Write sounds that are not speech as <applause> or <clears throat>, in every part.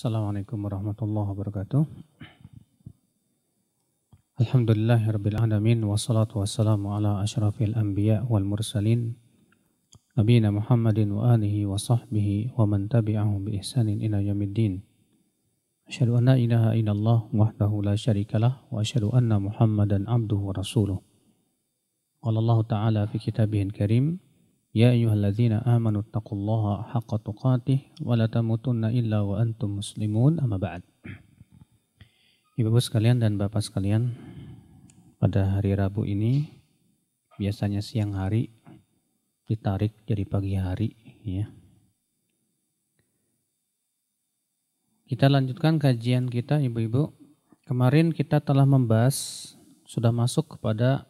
Assalamualaikum warahmatullahi wabarakatuh. Alhamdulillah Rabbil Alamin Wassalatu wassalamu ala ashrafil anbiya wal mursalin Nabiina Muhammadin wa alihi wa sahbihi wa man tabi'ahu bi ihsanin ila yamiddin Asyadu an la ilaha illallah wahdahu la syarikalah Wa asyadu anna Muhammadan abduhu wa rasuluh Qala Allah Ta'ala fi kitabihil karim يا أيها الذين آمنوا اتقوا الله حق تقاته ولا تموتن إلا وأنتم مسلمون أما بعد Ibu ibu sekalian dan Bapak sekalian, pada hari Rabu ini biasanya siang hari ditarik jadi pagi hari ya. Kita lanjutkan kajian kita Ibu-ibu. Kemarin kita telah membahas sudah masuk kepada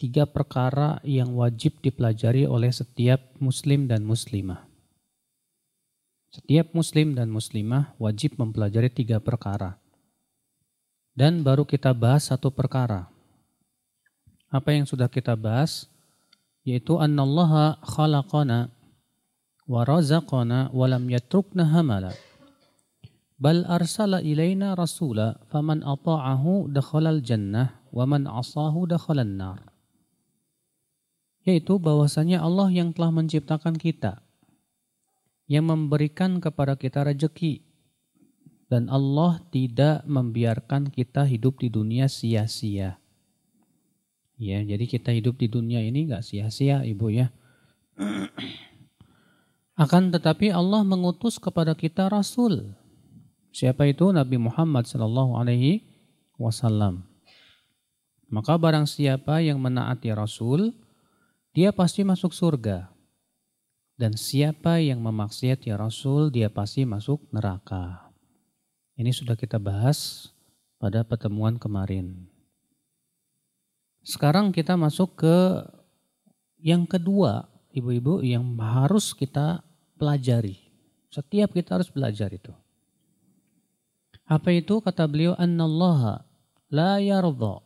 tiga perkara yang wajib dipelajari oleh setiap muslim dan muslimah. Setiap muslim dan muslimah wajib mempelajari tiga perkara. Dan baru kita bahas satu perkara. Apa yang sudah kita bahas? Yaitu annallaha khalaqana wa razaqana wa lam yatrukna hamala. Bal arsala ilaina rasula faman ata'ahu dakhalal jannah wa man asahu nar yaitu bahwasanya Allah yang telah menciptakan kita, yang memberikan kepada kita rejeki, dan Allah tidak membiarkan kita hidup di dunia sia-sia. Ya, jadi kita hidup di dunia ini nggak sia-sia, ibu ya. <clears throat> Akan tetapi Allah mengutus kepada kita Rasul. Siapa itu Nabi Muhammad Shallallahu Alaihi Wasallam. Maka barang siapa yang menaati Rasul, dia pasti masuk surga. Dan siapa yang memaksiat ya Rasul, dia pasti masuk neraka. Ini sudah kita bahas pada pertemuan kemarin. Sekarang kita masuk ke yang kedua, ibu-ibu, yang harus kita pelajari. Setiap kita harus belajar itu. Apa itu? Kata beliau, Annallaha la yardha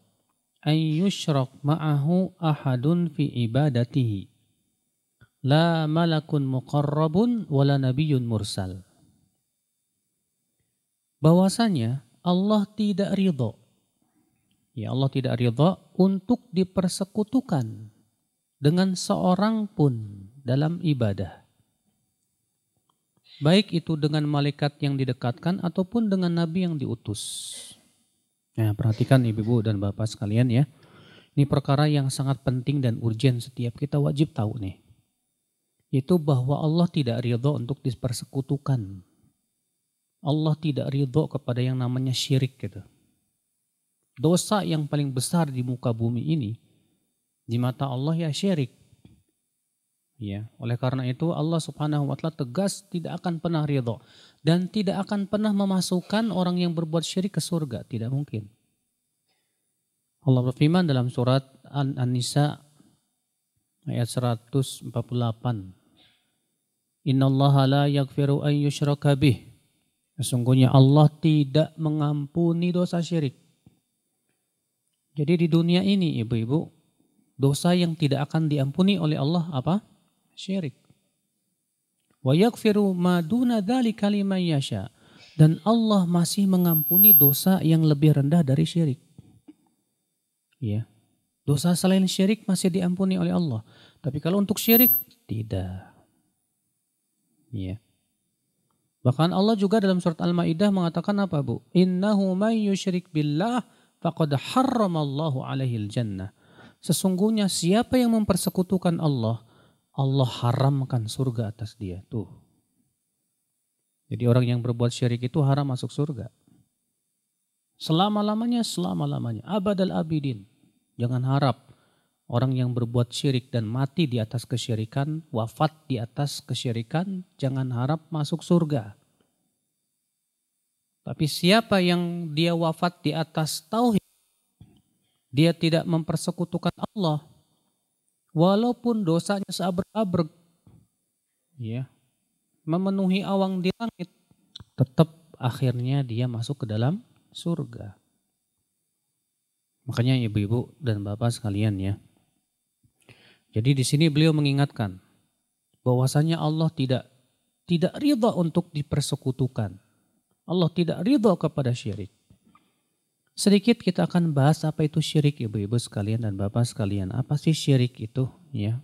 ayyushrak ma'ahu ahadun fi ibadatihi la malakun muqarrabun wala nabiyyun mursal bahwasanya Allah tidak ridho ya Allah tidak ridho untuk dipersekutukan dengan seorang pun dalam ibadah baik itu dengan malaikat yang didekatkan ataupun dengan nabi yang diutus Nah, perhatikan ibu-ibu dan bapak sekalian ya. Ini perkara yang sangat penting dan urgent setiap kita wajib tahu nih. Itu bahwa Allah tidak ridho untuk dipersekutukan. Allah tidak ridho kepada yang namanya syirik gitu. Dosa yang paling besar di muka bumi ini di mata Allah ya syirik. Ya, oleh karena itu Allah Subhanahu wa taala tegas tidak akan pernah ridho dan tidak akan pernah memasukkan orang yang berbuat syirik ke surga, tidak mungkin. Allah berfirman dalam surat An-Nisa ayat 148. Innallaha la yakfiru an yushraka bih. Sesungguhnya Allah tidak mengampuni dosa syirik. Jadi di dunia ini ibu-ibu, dosa yang tidak akan diampuni oleh Allah apa? Syirik. Wa yaghfiru ma duna dzalika liman yasha. Dan Allah masih mengampuni dosa yang lebih rendah dari syirik. Ya. Dosa selain syirik masih diampuni oleh Allah. Tapi kalau untuk syirik tidak. Ya. Bahkan Allah juga dalam surat Al-Maidah mengatakan apa, Bu? Innahu may yusyrik billah faqad harramallahu alaihil jannah. Sesungguhnya siapa yang mempersekutukan Allah, Allah haramkan surga atas dia. Tuh. Jadi orang yang berbuat syirik itu haram masuk surga. Selama-lamanya, selama-lamanya. Abad al abidin. Jangan harap orang yang berbuat syirik dan mati di atas kesyirikan, wafat di atas kesyirikan, jangan harap masuk surga. Tapi siapa yang dia wafat di atas tauhid, dia tidak mempersekutukan Allah, walaupun dosanya seabrek-abrek, ya, memenuhi awang di langit, tetap akhirnya dia masuk ke dalam surga. Makanya ibu-ibu dan bapak sekalian ya. Jadi di sini beliau mengingatkan bahwasanya Allah tidak tidak ridha untuk dipersekutukan. Allah tidak ridha kepada syirik. Sedikit kita akan bahas apa itu syirik ibu-ibu sekalian dan bapak sekalian. Apa sih syirik itu ya?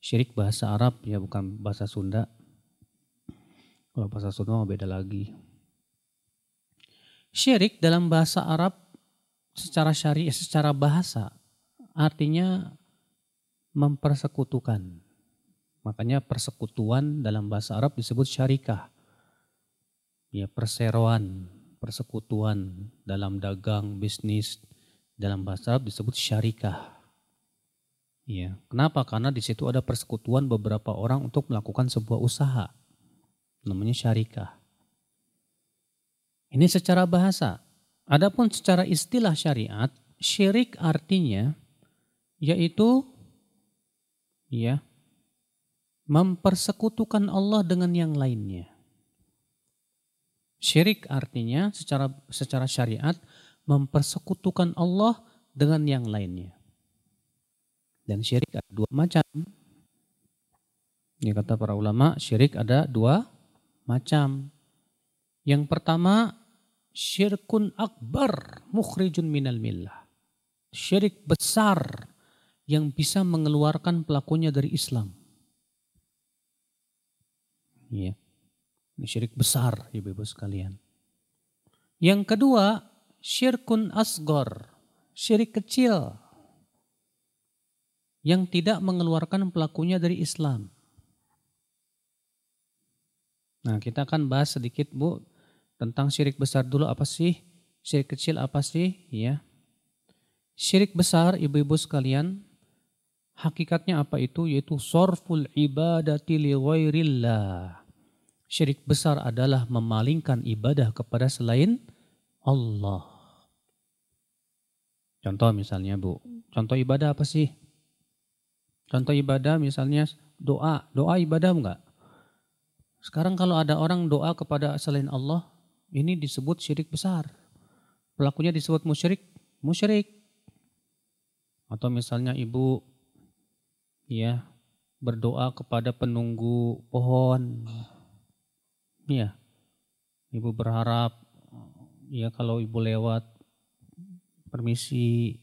Syirik bahasa Arab ya bukan bahasa Sunda. Kalau bahasa Sunda beda lagi. Syirik dalam bahasa Arab secara syariah eh, secara bahasa artinya mempersekutukan. Makanya persekutuan dalam bahasa Arab disebut syarikah. Ya perseroan persekutuan dalam dagang, bisnis, dalam bahasa Arab disebut syarikah. Ya, kenapa? Karena di situ ada persekutuan beberapa orang untuk melakukan sebuah usaha. Namanya syarikah. Ini secara bahasa. Adapun secara istilah syariat, syirik artinya yaitu ya mempersekutukan Allah dengan yang lainnya. Syirik artinya secara secara syariat mempersekutukan Allah dengan yang lainnya. Dan syirik ada dua macam. Ini kata para ulama, syirik ada dua macam. Yang pertama, syirkun akbar mukhrijun minal millah. Syirik besar yang bisa mengeluarkan pelakunya dari Islam. Ya. Ini syirik besar ibu-ibu sekalian. Yang kedua, syirkun asgor, syirik kecil yang tidak mengeluarkan pelakunya dari Islam. Nah, kita akan bahas sedikit, Bu, tentang syirik besar dulu apa sih? Syirik kecil apa sih? Ya. Syirik besar, ibu-ibu sekalian, hakikatnya apa itu? Yaitu sorful ibadati li ghairillah syirik besar adalah memalingkan ibadah kepada selain Allah. Contoh misalnya Bu, contoh ibadah apa sih? Contoh ibadah misalnya doa. Doa ibadah enggak? Sekarang kalau ada orang doa kepada selain Allah, ini disebut syirik besar. Pelakunya disebut musyrik, musyrik. Atau misalnya ibu ya berdoa kepada penunggu pohon ya ibu berharap ya kalau ibu lewat permisi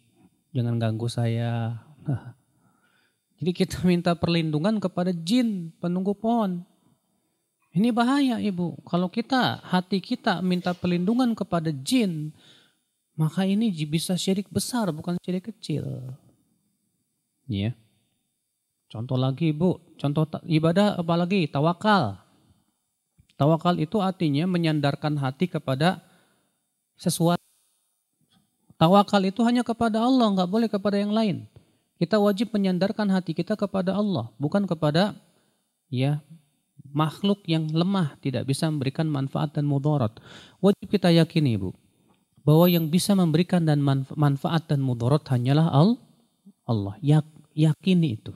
jangan ganggu saya nah, jadi kita minta perlindungan kepada jin penunggu pohon ini bahaya ibu kalau kita hati kita minta perlindungan kepada jin maka ini bisa syirik besar bukan syirik kecil ya contoh lagi ibu contoh ibadah apalagi tawakal Tawakal itu artinya menyandarkan hati kepada sesuatu. Tawakal itu hanya kepada Allah, nggak boleh kepada yang lain. Kita wajib menyandarkan hati kita kepada Allah, bukan kepada ya makhluk yang lemah tidak bisa memberikan manfaat dan mudarat. Wajib kita yakini, Bu, bahwa yang bisa memberikan dan manfaat dan mudarat hanyalah al Allah. Yak yakini itu.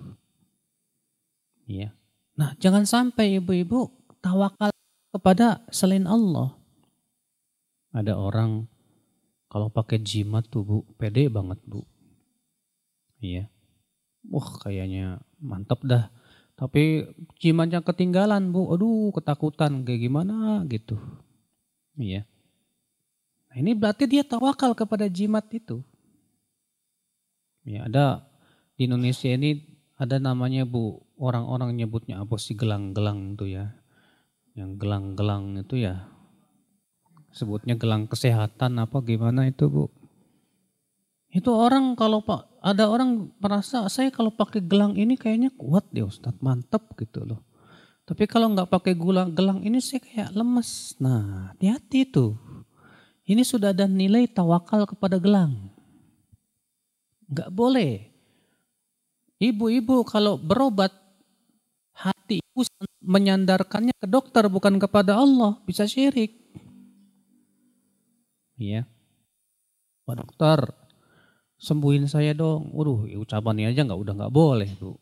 Ya. Nah, jangan sampai ibu-ibu tawakal kepada selain Allah. Ada orang kalau pakai jimat tuh bu, pede banget bu. Iya. Wah kayaknya mantep dah. Tapi jimatnya ketinggalan bu, aduh ketakutan kayak gimana gitu. Iya. Nah ini berarti dia tawakal kepada jimat itu. Ya ada di Indonesia ini ada namanya bu orang-orang nyebutnya apa sih gelang-gelang tuh ya yang gelang-gelang itu ya sebutnya gelang kesehatan apa gimana itu bu itu orang kalau pak ada orang merasa saya kalau pakai gelang ini kayaknya kuat deh ustad mantep gitu loh tapi kalau nggak pakai gulang gelang ini saya kayak lemes nah hati-hati tuh ini sudah ada nilai tawakal kepada gelang nggak boleh ibu-ibu kalau berobat hati ibu menyandarkannya ke dokter bukan kepada Allah bisa syirik. Iya. Pak dokter, sembuhin saya dong. Waduh, ya ucapannya aja nggak udah nggak boleh tuh.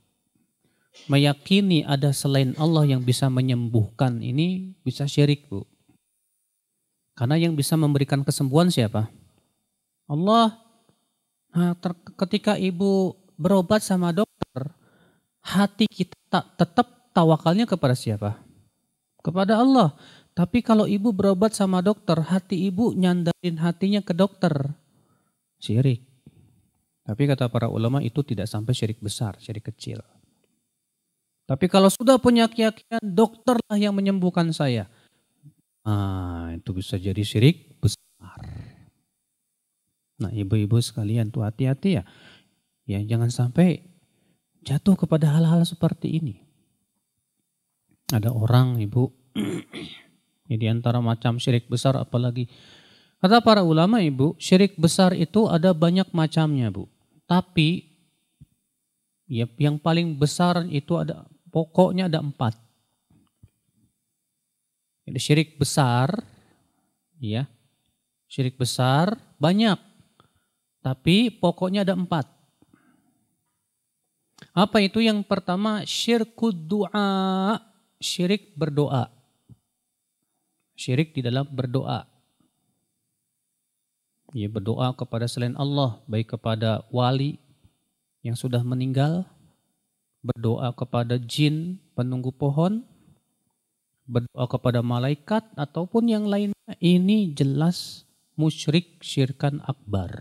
Meyakini ada selain Allah yang bisa menyembuhkan ini bisa syirik bu. Karena yang bisa memberikan kesembuhan siapa? Allah. Nah, ketika ibu berobat sama dokter, hati kita tetap tawakalnya kepada siapa? Kepada Allah. Tapi kalau ibu berobat sama dokter, hati ibu nyandarin hatinya ke dokter. Syirik. Tapi kata para ulama itu tidak sampai syirik besar, syirik kecil. Tapi kalau sudah punya keyakinan dokterlah yang menyembuhkan saya. Nah, itu bisa jadi syirik besar. Nah, ibu-ibu sekalian tuh hati-hati ya. Ya, jangan sampai jatuh kepada hal-hal seperti ini. Ada orang ibu, ya di antara macam syirik besar apalagi. Kata para ulama ibu, syirik besar itu ada banyak macamnya bu. Tapi ya, yang paling besar itu ada pokoknya ada empat. Jadi syirik besar, ya syirik besar banyak, tapi pokoknya ada empat. Apa itu yang pertama syirkud doa syirik berdoa. Syirik di dalam berdoa. Ya, berdoa kepada selain Allah, baik kepada wali yang sudah meninggal, berdoa kepada jin penunggu pohon, berdoa kepada malaikat ataupun yang lainnya ini jelas musyrik syirkan akbar.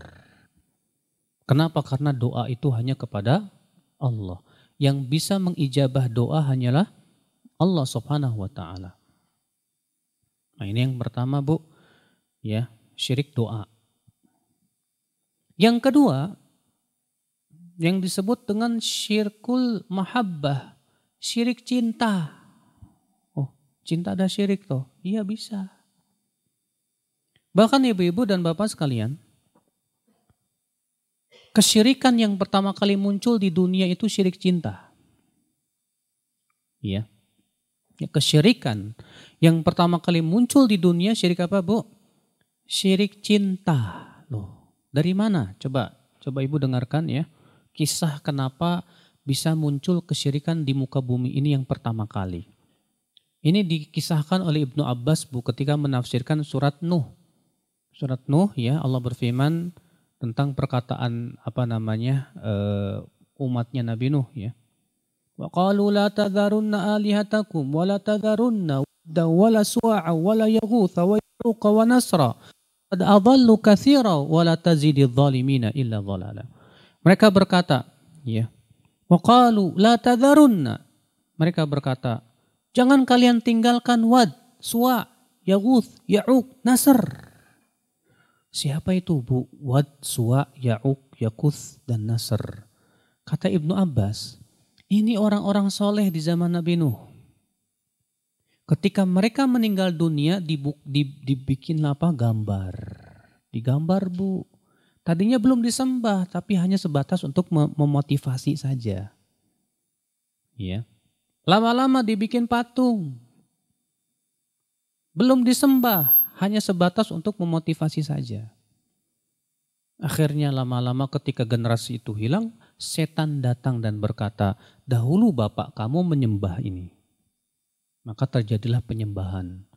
Kenapa? Karena doa itu hanya kepada Allah. Yang bisa mengijabah doa hanyalah Allah Subhanahu wa taala. Nah, ini yang pertama, Bu. Ya, syirik doa. Yang kedua, yang disebut dengan syirkul mahabbah, syirik cinta. Oh, cinta ada syirik toh? Iya bisa. Bahkan ibu-ibu dan bapak sekalian, kesyirikan yang pertama kali muncul di dunia itu syirik cinta. Iya. Ya, kesyirikan. Yang pertama kali muncul di dunia syirik apa bu? Syirik cinta. Loh, dari mana? Coba, coba ibu dengarkan ya. Kisah kenapa bisa muncul kesyirikan di muka bumi ini yang pertama kali. Ini dikisahkan oleh Ibnu Abbas bu ketika menafsirkan surat Nuh. Surat Nuh ya Allah berfirman tentang perkataan apa namanya eh, umatnya Nabi Nuh ya. وقالوا لا تذرن آلهتكم ولا تذرن ودا ولا سواعا ولا يغوث ويعوق ونسرا قد أضلوا كثيرا ولا تزيد الظالمين إلا ضلالا mereka berkata ya وقالوا لا تذرن mereka berkata jangan kalian tinggalkan wad suwa yaguth ya'uq nasr siapa itu bu wad suwa ya'uq yakuth dan nasr kata Ibnu Abbas ini orang-orang soleh di zaman Nabi Nuh. Ketika mereka meninggal dunia dibuk, dib, dibikin apa gambar. Digambar bu. Tadinya belum disembah tapi hanya sebatas untuk memotivasi saja. Ya. Lama-lama dibikin patung. Belum disembah hanya sebatas untuk memotivasi saja. Akhirnya lama-lama ketika generasi itu hilang, setan datang dan berkata, "Dahulu bapak kamu menyembah ini." Maka terjadilah penyembahan.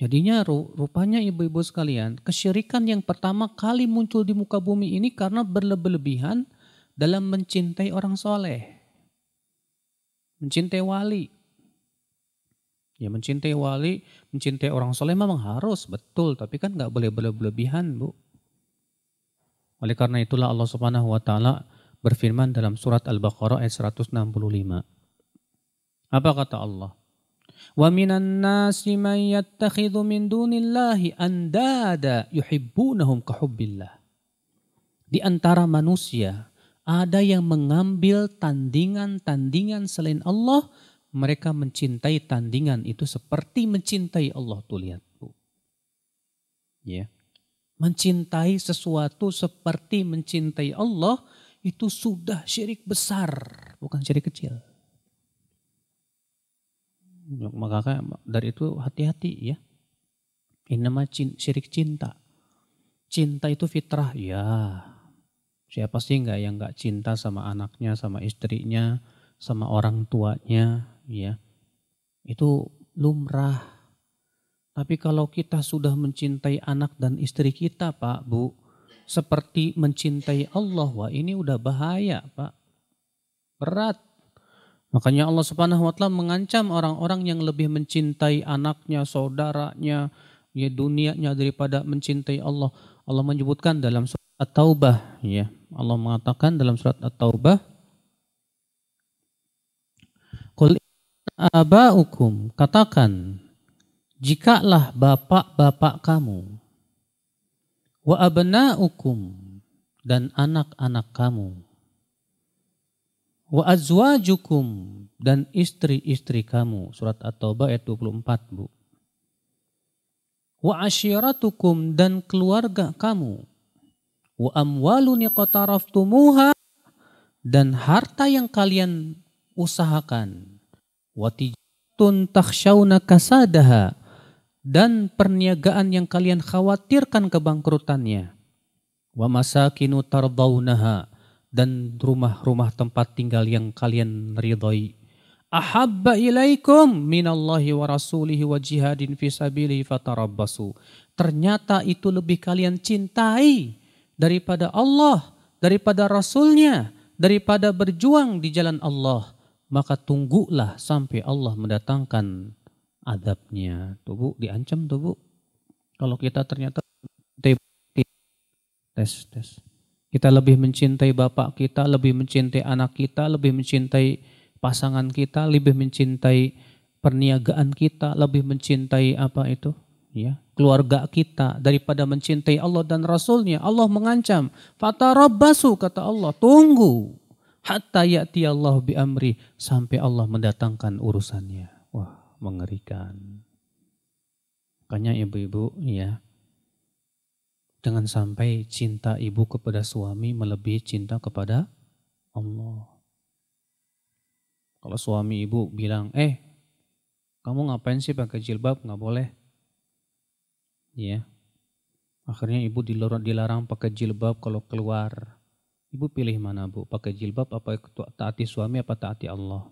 Jadinya rupanya ibu-ibu sekalian, kesyirikan yang pertama kali muncul di muka bumi ini karena berlebihan dalam mencintai orang soleh. Mencintai wali. Ya mencintai wali, mencintai orang soleh memang harus, betul. Tapi kan nggak boleh berlebihan, Bu. Oleh karena itulah Allah Subhanahu wa taala berfirman dalam surat Al-Baqarah ayat 165. Apa kata Allah? Wa minan nasi man yattakhidhu min dunillahi andada yuhibbunahum ka hubbillah. Di antara manusia ada yang mengambil tandingan-tandingan selain Allah, mereka mencintai tandingan itu seperti mencintai Allah tuh lihat tuh. Ya. Yeah. Mencintai sesuatu seperti mencintai Allah itu sudah syirik besar, bukan syirik kecil. Maka dari itu hati-hati ya. Ini nama syirik cinta. Cinta itu fitrah, ya. Siapa sih nggak yang nggak cinta sama anaknya, sama istrinya, sama orang tuanya, ya. Itu lumrah. Tapi kalau kita sudah mencintai anak dan istri kita, Pak, Bu, seperti mencintai Allah. Wah ini udah bahaya Pak. Berat. Makanya Allah subhanahu wa ta'ala mengancam orang-orang yang lebih mencintai anaknya, saudaranya, ya dunianya daripada mencintai Allah. Allah menyebutkan dalam surat At-Taubah. Ya. Allah mengatakan dalam surat At-Taubah. Kul aba'ukum, katakan, jikalah bapak-bapak kamu, wa abna'ukum dan anak-anak kamu wa azwajukum dan istri-istri kamu surat at-taubah ayat 24 Bu wa ashiratukum dan keluarga kamu wa amwalun iqtaraftumuha dan harta yang kalian usahakan wa tijatun takhshawna kasadaha dan perniagaan yang kalian khawatirkan kebangkrutannya. Wa masakinu tardawunaha dan rumah-rumah tempat tinggal yang kalian ridhoi. Ahabba ilaikum minallahi wa rasulihi wa jihadin fisabilihi fatarabbasu. Ternyata itu lebih kalian cintai daripada Allah, daripada Rasulnya, daripada berjuang di jalan Allah. Maka tunggulah sampai Allah mendatangkan adabnya. Tuh bu, diancam tuh bu. Kalau kita ternyata tes tes. Kita lebih mencintai bapak kita, lebih mencintai anak kita, lebih mencintai pasangan kita, lebih mencintai perniagaan kita, lebih mencintai apa itu? Ya, keluarga kita daripada mencintai Allah dan Rasulnya. Allah mengancam, "Fatarabbasu," kata Allah, "tunggu hatta ya'ti Allah bi amri," sampai Allah mendatangkan urusannya mengerikan. Makanya ibu-ibu ya, jangan sampai cinta ibu kepada suami melebihi cinta kepada Allah. Kalau suami ibu bilang, eh kamu ngapain sih pakai jilbab? Nggak boleh. Ya, akhirnya ibu dilarang, dilarang pakai jilbab kalau keluar. Ibu pilih mana bu? Pakai jilbab apa taati suami apa taati Allah?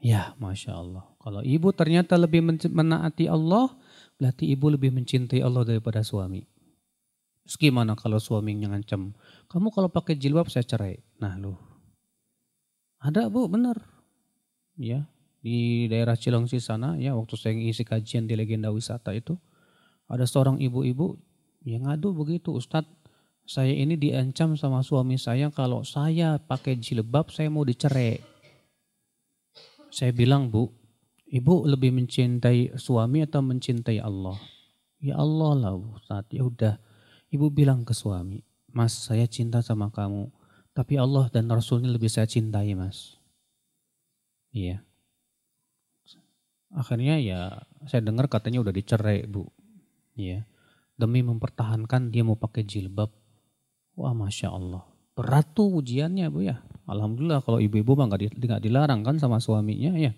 Ya, Masya Allah. Kalau ibu ternyata lebih menaati Allah, berarti ibu lebih mencintai Allah daripada suami. Terus gimana kalau yang ngancam? Kamu kalau pakai jilbab saya cerai. Nah lu. Ada bu, benar. Ya, di daerah Cilengsi sana, ya waktu saya ngisi kajian di legenda wisata itu, ada seorang ibu-ibu yang ngadu begitu, Ustadz saya ini diancam sama suami saya kalau saya pakai jilbab saya mau dicerai. Saya bilang, Bu, Ibu lebih mencintai suami atau mencintai Allah? Ya Allah lah saat ya udah. Ibu bilang ke suami, Mas saya cinta sama kamu, tapi Allah dan Rasulnya lebih saya cintai Mas. Iya. Akhirnya ya saya dengar katanya udah dicerai Bu. Iya. Demi mempertahankan dia mau pakai jilbab. Wah Masya Allah. Berat tuh ujiannya Bu ya. Alhamdulillah kalau ibu-ibu mah nggak dilarang kan sama suaminya ya.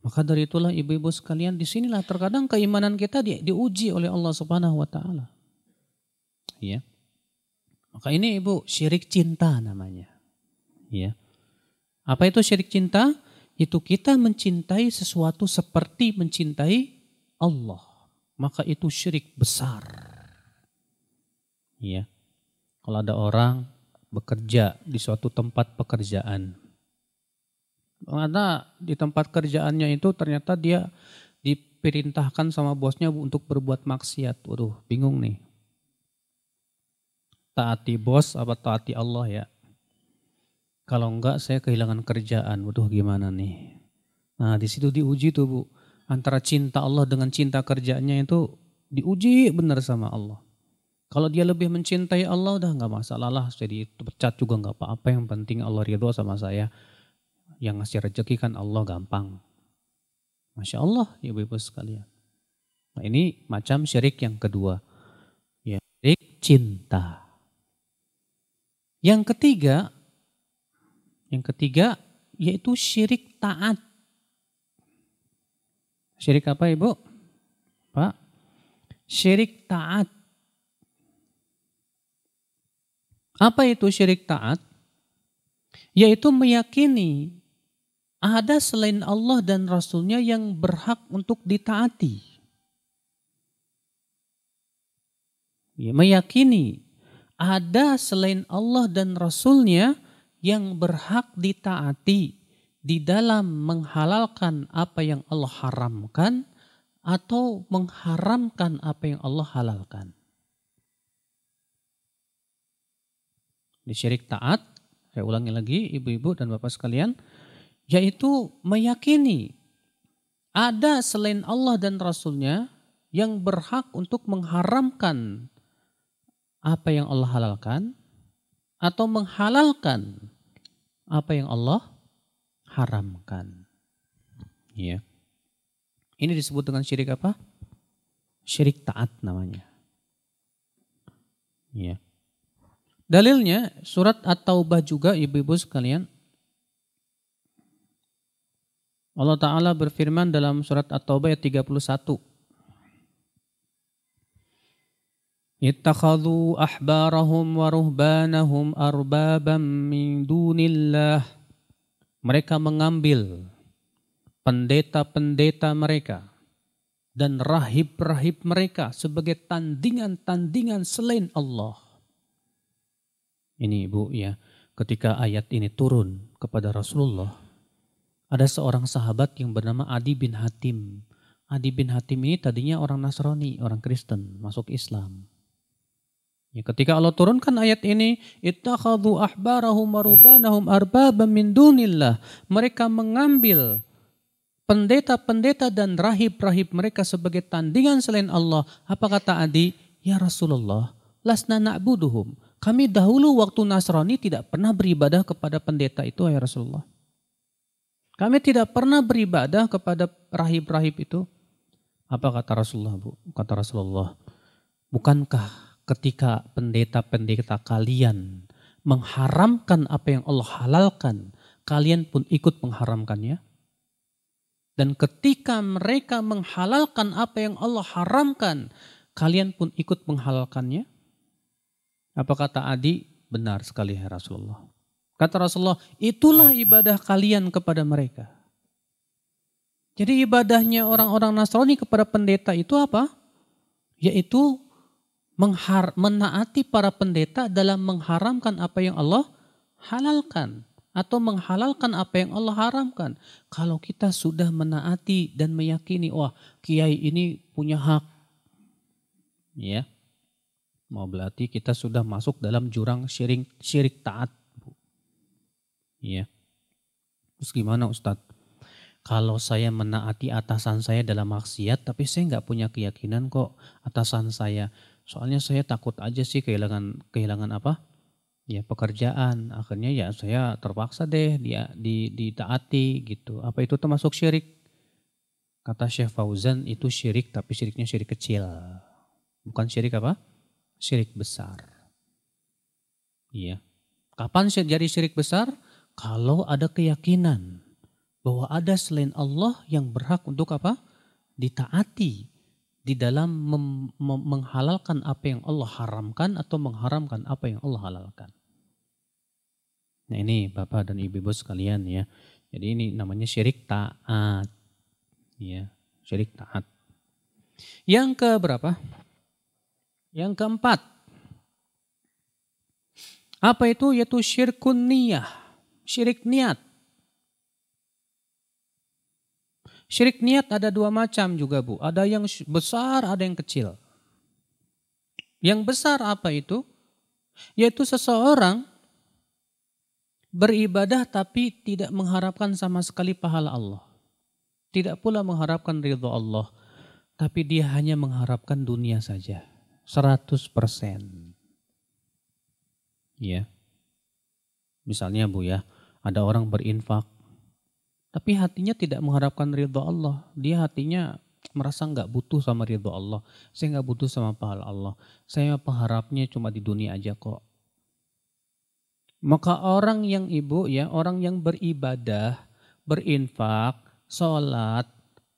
Maka dari itulah ibu-ibu sekalian di sinilah terkadang keimanan kita di, diuji oleh Allah Subhanahu Wa Taala. Ya. Maka ini ibu syirik cinta namanya. Ya. Apa itu syirik cinta? Itu kita mencintai sesuatu seperti mencintai Allah. Maka itu syirik besar. Ya. Kalau ada orang bekerja di suatu tempat pekerjaan. Karena di tempat kerjaannya itu ternyata dia diperintahkan sama bosnya untuk berbuat maksiat. Waduh, bingung nih. Taati bos apa taati Allah ya? Kalau enggak saya kehilangan kerjaan. Waduh, gimana nih? Nah, di situ diuji tuh, Bu. Antara cinta Allah dengan cinta kerjanya itu diuji benar sama Allah. Kalau dia lebih mencintai Allah udah nggak masalah lah. Jadi pecat juga nggak apa-apa. Yang penting Allah ridho sama saya. Yang ngasih rezeki kan Allah gampang. Masya Allah ibu-ibu sekalian. Nah, ini macam syirik yang kedua. Ya, syirik cinta. Yang ketiga, yang ketiga yaitu syirik taat. Syirik apa ibu? Pak? Syirik taat. Apa itu syirik taat? Yaitu meyakini ada selain Allah dan Rasulnya yang berhak untuk ditaati. Ya, meyakini ada selain Allah dan Rasulnya yang berhak ditaati di dalam menghalalkan apa yang Allah haramkan atau mengharamkan apa yang Allah halalkan. Di syirik taat, saya ulangi lagi ibu-ibu dan bapak sekalian, yaitu meyakini ada selain Allah dan Rasulnya yang berhak untuk mengharamkan apa yang Allah halalkan atau menghalalkan apa yang Allah haramkan. Ya. Ini disebut dengan syirik apa? Syirik taat namanya. Ya. Dalilnya surat At-Taubah juga ibu-ibu sekalian. Allah Ta'ala berfirman dalam surat At-Taubah ayat 31. Ittakhadhu ahbarahum wa ruhbanahum arbabam min dunillah. Mereka mengambil pendeta-pendeta mereka dan rahib-rahib mereka sebagai tandingan-tandingan selain Allah. Ini Ibu ya, ketika ayat ini turun kepada Rasulullah, ada seorang sahabat yang bernama Adi bin Hatim. Adi bin Hatim ini tadinya orang Nasrani, orang Kristen, masuk Islam. Ya, ketika Allah turunkan ayat ini, ittakhadhu ahbarahum warubanahum arbaban min dunillah. Mereka mengambil pendeta-pendeta dan rahib-rahib mereka sebagai tandingan selain Allah. Apa kata Adi? Ya Rasulullah, lasna na'buduhum kami dahulu waktu Nasrani tidak pernah beribadah kepada pendeta itu ya Rasulullah. Kami tidak pernah beribadah kepada rahib-rahib itu. Apa kata Rasulullah bu? Kata Rasulullah, bukankah ketika pendeta-pendeta kalian mengharamkan apa yang Allah halalkan, kalian pun ikut mengharamkannya? Dan ketika mereka menghalalkan apa yang Allah haramkan, kalian pun ikut menghalalkannya? Apa kata Adi? Benar sekali ya Rasulullah. Kata Rasulullah, itulah ibadah kalian kepada mereka. Jadi ibadahnya orang-orang Nasrani kepada pendeta itu apa? Yaitu menghar menaati para pendeta dalam mengharamkan apa yang Allah halalkan atau menghalalkan apa yang Allah haramkan. Kalau kita sudah menaati dan meyakini, wah kiai ini punya hak. Ya. Mau berarti kita sudah masuk dalam jurang syirik, syirik taat. Bu. Iya. Terus gimana Ustadz? Kalau saya menaati atasan saya dalam maksiat, tapi saya nggak punya keyakinan kok atasan saya. Soalnya saya takut aja sih kehilangan kehilangan apa? Ya pekerjaan. Akhirnya ya saya terpaksa deh dia di, ditaati gitu. Apa itu termasuk syirik? Kata Syekh Fauzan itu syirik tapi syiriknya syirik kecil. Bukan syirik apa? syirik besar. Iya. Kapan jadi syirik besar? Kalau ada keyakinan bahwa ada selain Allah yang berhak untuk apa? Ditaati di dalam menghalalkan apa yang Allah haramkan atau mengharamkan apa yang Allah halalkan. Nah ini Bapak dan Ibu-Ibu sekalian ya. Jadi ini namanya syirik taat. Ya, syirik taat. Yang ke berapa? Yang keempat, apa itu? Yaitu syirkun niyah, syirik niat. Syirik niat ada dua macam juga Bu, ada yang besar, ada yang kecil. Yang besar apa itu? Yaitu seseorang beribadah tapi tidak mengharapkan sama sekali pahala Allah. Tidak pula mengharapkan ridho Allah, tapi dia hanya mengharapkan dunia saja. 100%. Ya. Misalnya Bu ya, ada orang berinfak tapi hatinya tidak mengharapkan ridho Allah. Dia hatinya merasa nggak butuh sama ridho Allah. Saya nggak butuh sama pahala Allah. Saya pengharapnya cuma di dunia aja kok. Maka orang yang ibu ya, orang yang beribadah, berinfak, sholat,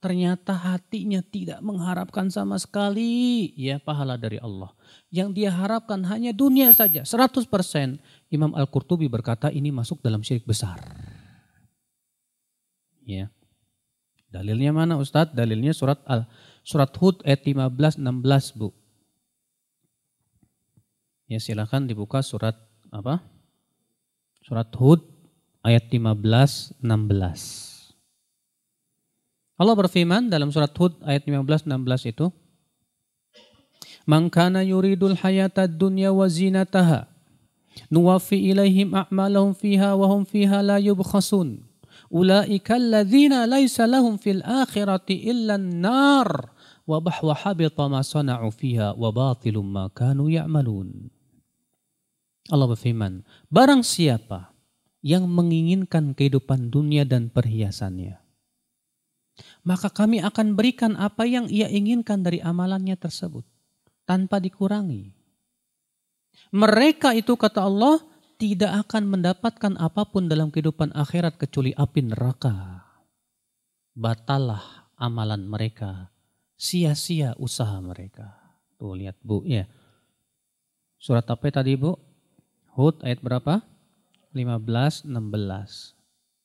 ternyata hatinya tidak mengharapkan sama sekali ya pahala dari Allah. Yang dia harapkan hanya dunia saja 100%. Imam Al-Qurtubi berkata ini masuk dalam syirik besar. Ya. Dalilnya mana Ustadz? Dalilnya surat Al surat Hud ayat 15 16, Bu. Ya, silakan dibuka surat apa? Surat Hud ayat 15 16. Allah berfirman dalam surat Hud ayat 15-16 itu, Mangkana yuridul hayata dunya wa zinataha, nuwafi ilaihim a'malahum fiha wa hum fiha la yubkhasun." Ulaika alladhina laysa lahum fil akhirati illa an-nar wa bahwa habita ma sana'u fiha wa batilum ma kanu ya'malun. Allah berfirman, barang siapa yang menginginkan kehidupan dunia dan perhiasannya, maka kami akan berikan apa yang ia inginkan dari amalannya tersebut tanpa dikurangi. Mereka itu kata Allah tidak akan mendapatkan apapun dalam kehidupan akhirat kecuali api neraka. Batalah amalan mereka, sia-sia usaha mereka. Tuh lihat Bu ya. Surat apa tadi Bu? Hud ayat berapa? 15 16.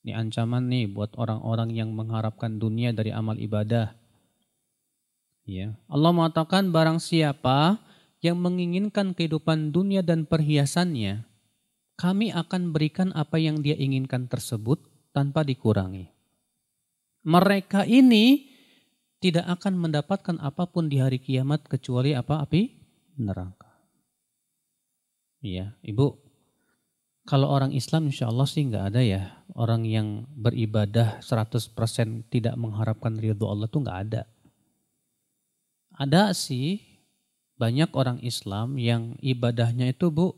Ini ancaman nih buat orang-orang yang mengharapkan dunia dari amal ibadah. Ya. Allah mengatakan barang siapa yang menginginkan kehidupan dunia dan perhiasannya, kami akan berikan apa yang dia inginkan tersebut tanpa dikurangi. Mereka ini tidak akan mendapatkan apapun di hari kiamat kecuali apa api neraka. Ya Ibu, kalau orang Islam insya Allah sih nggak ada ya. Orang yang beribadah 100% tidak mengharapkan ridho Allah tuh nggak ada. Ada sih banyak orang Islam yang ibadahnya itu bu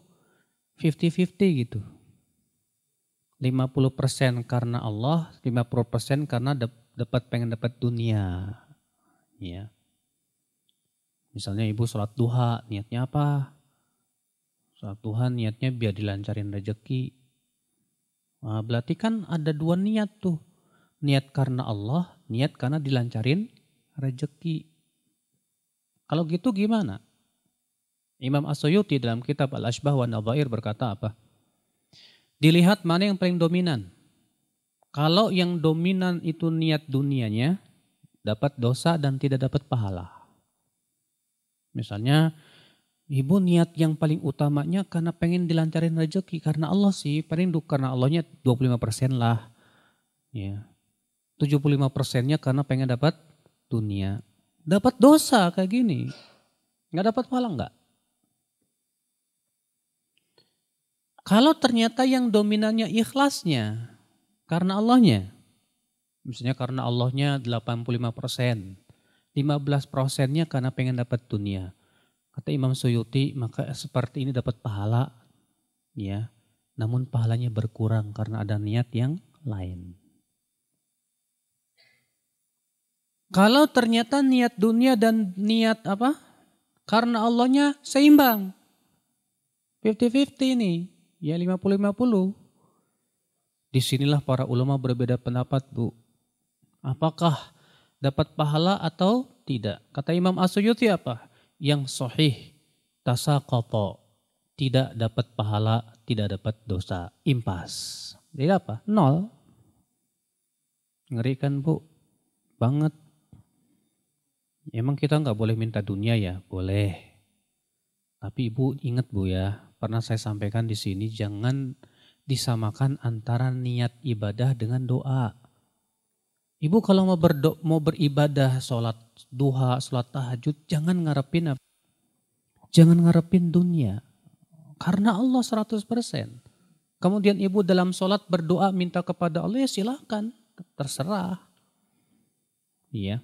50-50 gitu. 50% karena Allah, 50% karena dapat pengen dapat dunia. Ya. Misalnya ibu sholat duha, niatnya apa? Saat Tuhan niatnya biar dilancarin rezeki. Nah, berarti kan ada dua niat tuh. Niat karena Allah, niat karena dilancarin rezeki. Kalau gitu gimana? Imam Asyuyuti dalam kitab Al-Ashbah wa Nabair berkata apa? Dilihat mana yang paling dominan. Kalau yang dominan itu niat dunianya, dapat dosa dan tidak dapat pahala. Misalnya Ibu niat yang paling utamanya karena pengen dilancarin rezeki karena Allah sih paling karena Allahnya 25% lah. Ya. 75 persennya karena pengen dapat dunia. Dapat dosa kayak gini. Nggak dapat malah nggak? Kalau ternyata yang dominannya ikhlasnya karena Allahnya. Misalnya karena Allahnya 85 persen. 15 persennya karena pengen dapat dunia. Kata Imam Suyuti, maka seperti ini dapat pahala, ya. Namun pahalanya berkurang karena ada niat yang lain. Kalau ternyata niat dunia dan niat apa? Karena Allahnya seimbang. 50-50 ini. Ya 50-50. Disinilah para ulama berbeda pendapat bu. Apakah dapat pahala atau tidak? Kata Imam Asyuyuti apa? yang sahih koto tidak dapat pahala, tidak dapat dosa, impas. Jadi apa? Nol. ngeri kan bu, banget. Emang kita nggak boleh minta dunia ya? Boleh. Tapi ibu ingat bu ya, pernah saya sampaikan di sini jangan disamakan antara niat ibadah dengan doa. Ibu kalau mau, berdo, mau beribadah, sholat duha, sholat tahajud, jangan ngarepin apa? Jangan ngarepin dunia. Karena Allah 100%. Kemudian ibu dalam sholat berdoa minta kepada Allah, ya silahkan, terserah. Iya.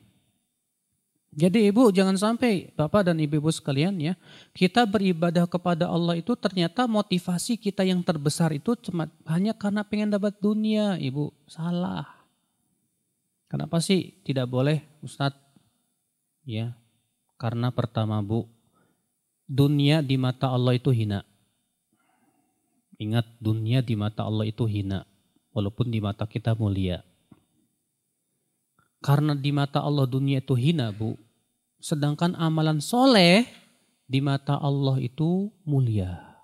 Jadi ibu jangan sampai, bapak dan ibu-ibu sekalian ya, kita beribadah kepada Allah itu ternyata motivasi kita yang terbesar itu cuma hanya karena pengen dapat dunia, ibu. Salah. Kenapa sih tidak boleh Ustadz? Ya, karena pertama Bu, dunia di mata Allah itu hina. Ingat dunia di mata Allah itu hina, walaupun di mata kita mulia. Karena di mata Allah dunia itu hina Bu, sedangkan amalan soleh di mata Allah itu mulia.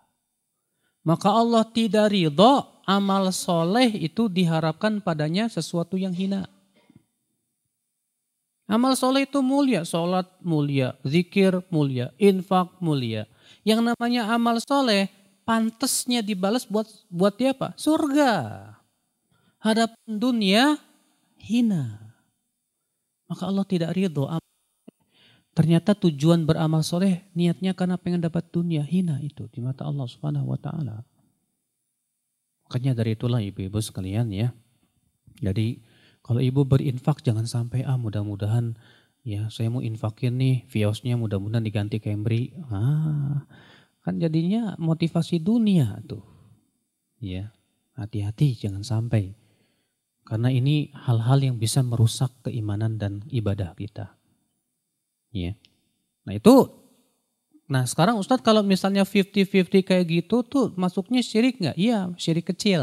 Maka Allah tidak ridho amal soleh itu diharapkan padanya sesuatu yang hina. Amal soleh itu mulia, sholat mulia, zikir mulia, infak mulia. Yang namanya amal soleh pantasnya dibalas buat buat dia apa? Surga. Hadapan dunia hina. Maka Allah tidak ridho. Ternyata tujuan beramal soleh niatnya karena pengen dapat dunia hina itu di mata Allah Subhanahu wa taala. Makanya dari itulah ibu-ibu sekalian ya. Jadi kalau ibu berinfak jangan sampai ah mudah-mudahan ya saya mau infakin nih Viosnya mudah-mudahan diganti Camry. Ah, kan jadinya motivasi dunia tuh. Ya, hati-hati jangan sampai. Karena ini hal-hal yang bisa merusak keimanan dan ibadah kita. Ya. Nah itu Nah sekarang Ustadz kalau misalnya 50-50 kayak gitu tuh masuknya syirik nggak? Iya syirik kecil.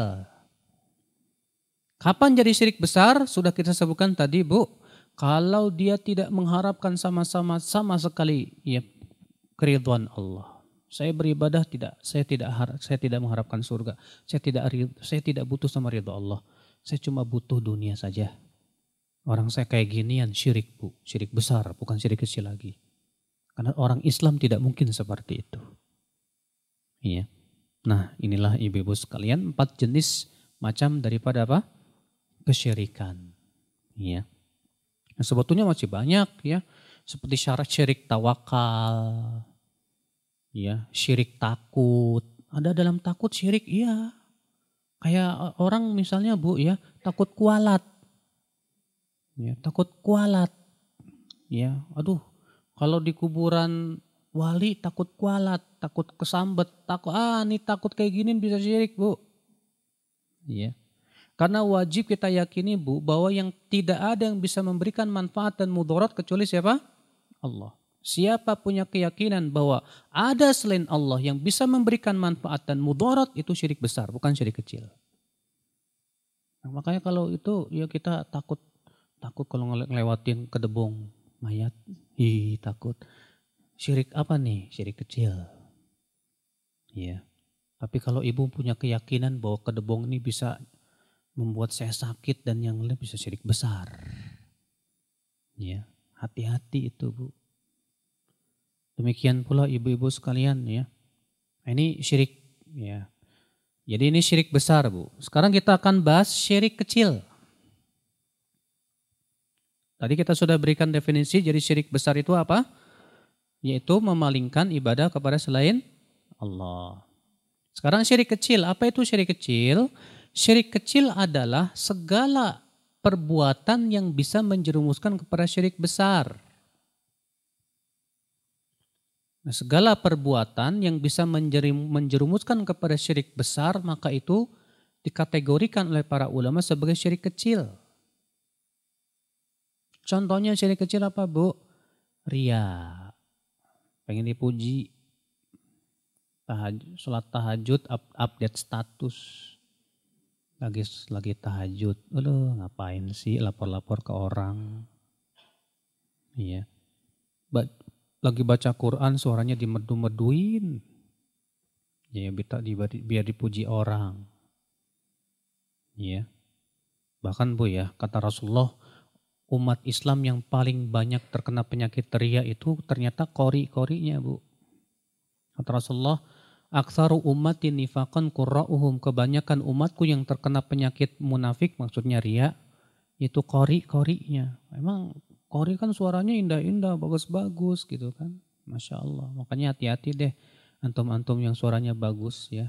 Kapan jadi syirik besar? Sudah kita sebutkan tadi, Bu. Kalau dia tidak mengharapkan sama-sama sama sekali ya keriduan Allah. Saya beribadah tidak, saya tidak harap, saya tidak mengharapkan surga. Saya tidak saya tidak butuh sama ridho Allah. Saya cuma butuh dunia saja. Orang saya kayak ginian syirik, Bu. Syirik besar, bukan syirik kecil lagi. Karena orang Islam tidak mungkin seperti itu. Iya. Nah, inilah ibu-ibu sekalian empat jenis macam daripada apa? kesyirikan. Ya. Nah, sebetulnya masih banyak ya, seperti syarat syirik tawakal, ya, syirik takut. Ada dalam takut syirik, iya. Kayak e, orang misalnya Bu ya, takut kualat. Ya, takut kualat. Ya, aduh, kalau di kuburan wali takut kualat, takut kesambet, takut ah ini takut kayak gini bisa syirik, Bu. Ya. Karena wajib kita yakini Bu bahwa yang tidak ada yang bisa memberikan manfaat dan mudarat kecuali siapa? Allah. Siapa punya keyakinan bahwa ada selain Allah yang bisa memberikan manfaat dan mudarat itu syirik besar, bukan syirik kecil. Nah, makanya kalau itu ya kita takut takut kalau ngelewatin kedebong mayat, hi takut. Syirik apa nih? Syirik kecil. ya Tapi kalau ibu punya keyakinan bahwa kedebong ini bisa membuat saya sakit dan yang lain bisa syirik besar. Ya, hati-hati itu Bu. Demikian pula ibu-ibu sekalian ya. Nah, ini syirik ya. Jadi ini syirik besar Bu. Sekarang kita akan bahas syirik kecil. Tadi kita sudah berikan definisi jadi syirik besar itu apa? Yaitu memalingkan ibadah kepada selain Allah. Sekarang syirik kecil, apa itu syirik kecil? Syirik kecil Syirik kecil adalah segala perbuatan yang bisa menjerumuskan kepada syirik besar. Nah, segala perbuatan yang bisa menjerumuskan kepada syirik besar maka itu dikategorikan oleh para ulama sebagai syirik kecil. Contohnya syirik kecil apa bu? Ria. Pengen dipuji. Tahajud, sholat tahajud, update status lagi lagi tahajud, lo ngapain sih lapor-lapor ke orang? Iya. Ba lagi baca Quran suaranya dimedu-meduin. Ya, biar, biar dipuji orang. Iya. Bahkan Bu ya, kata Rasulullah, umat Islam yang paling banyak terkena penyakit teriak itu ternyata kori-korinya Bu. Kata Rasulullah, aksaru ummati nifakon kurra'uhum kebanyakan umatku yang terkena penyakit munafik maksudnya ria itu kori-korinya emang kori kan suaranya indah-indah bagus-bagus gitu kan Masya Allah makanya hati-hati deh antum-antum yang suaranya bagus ya,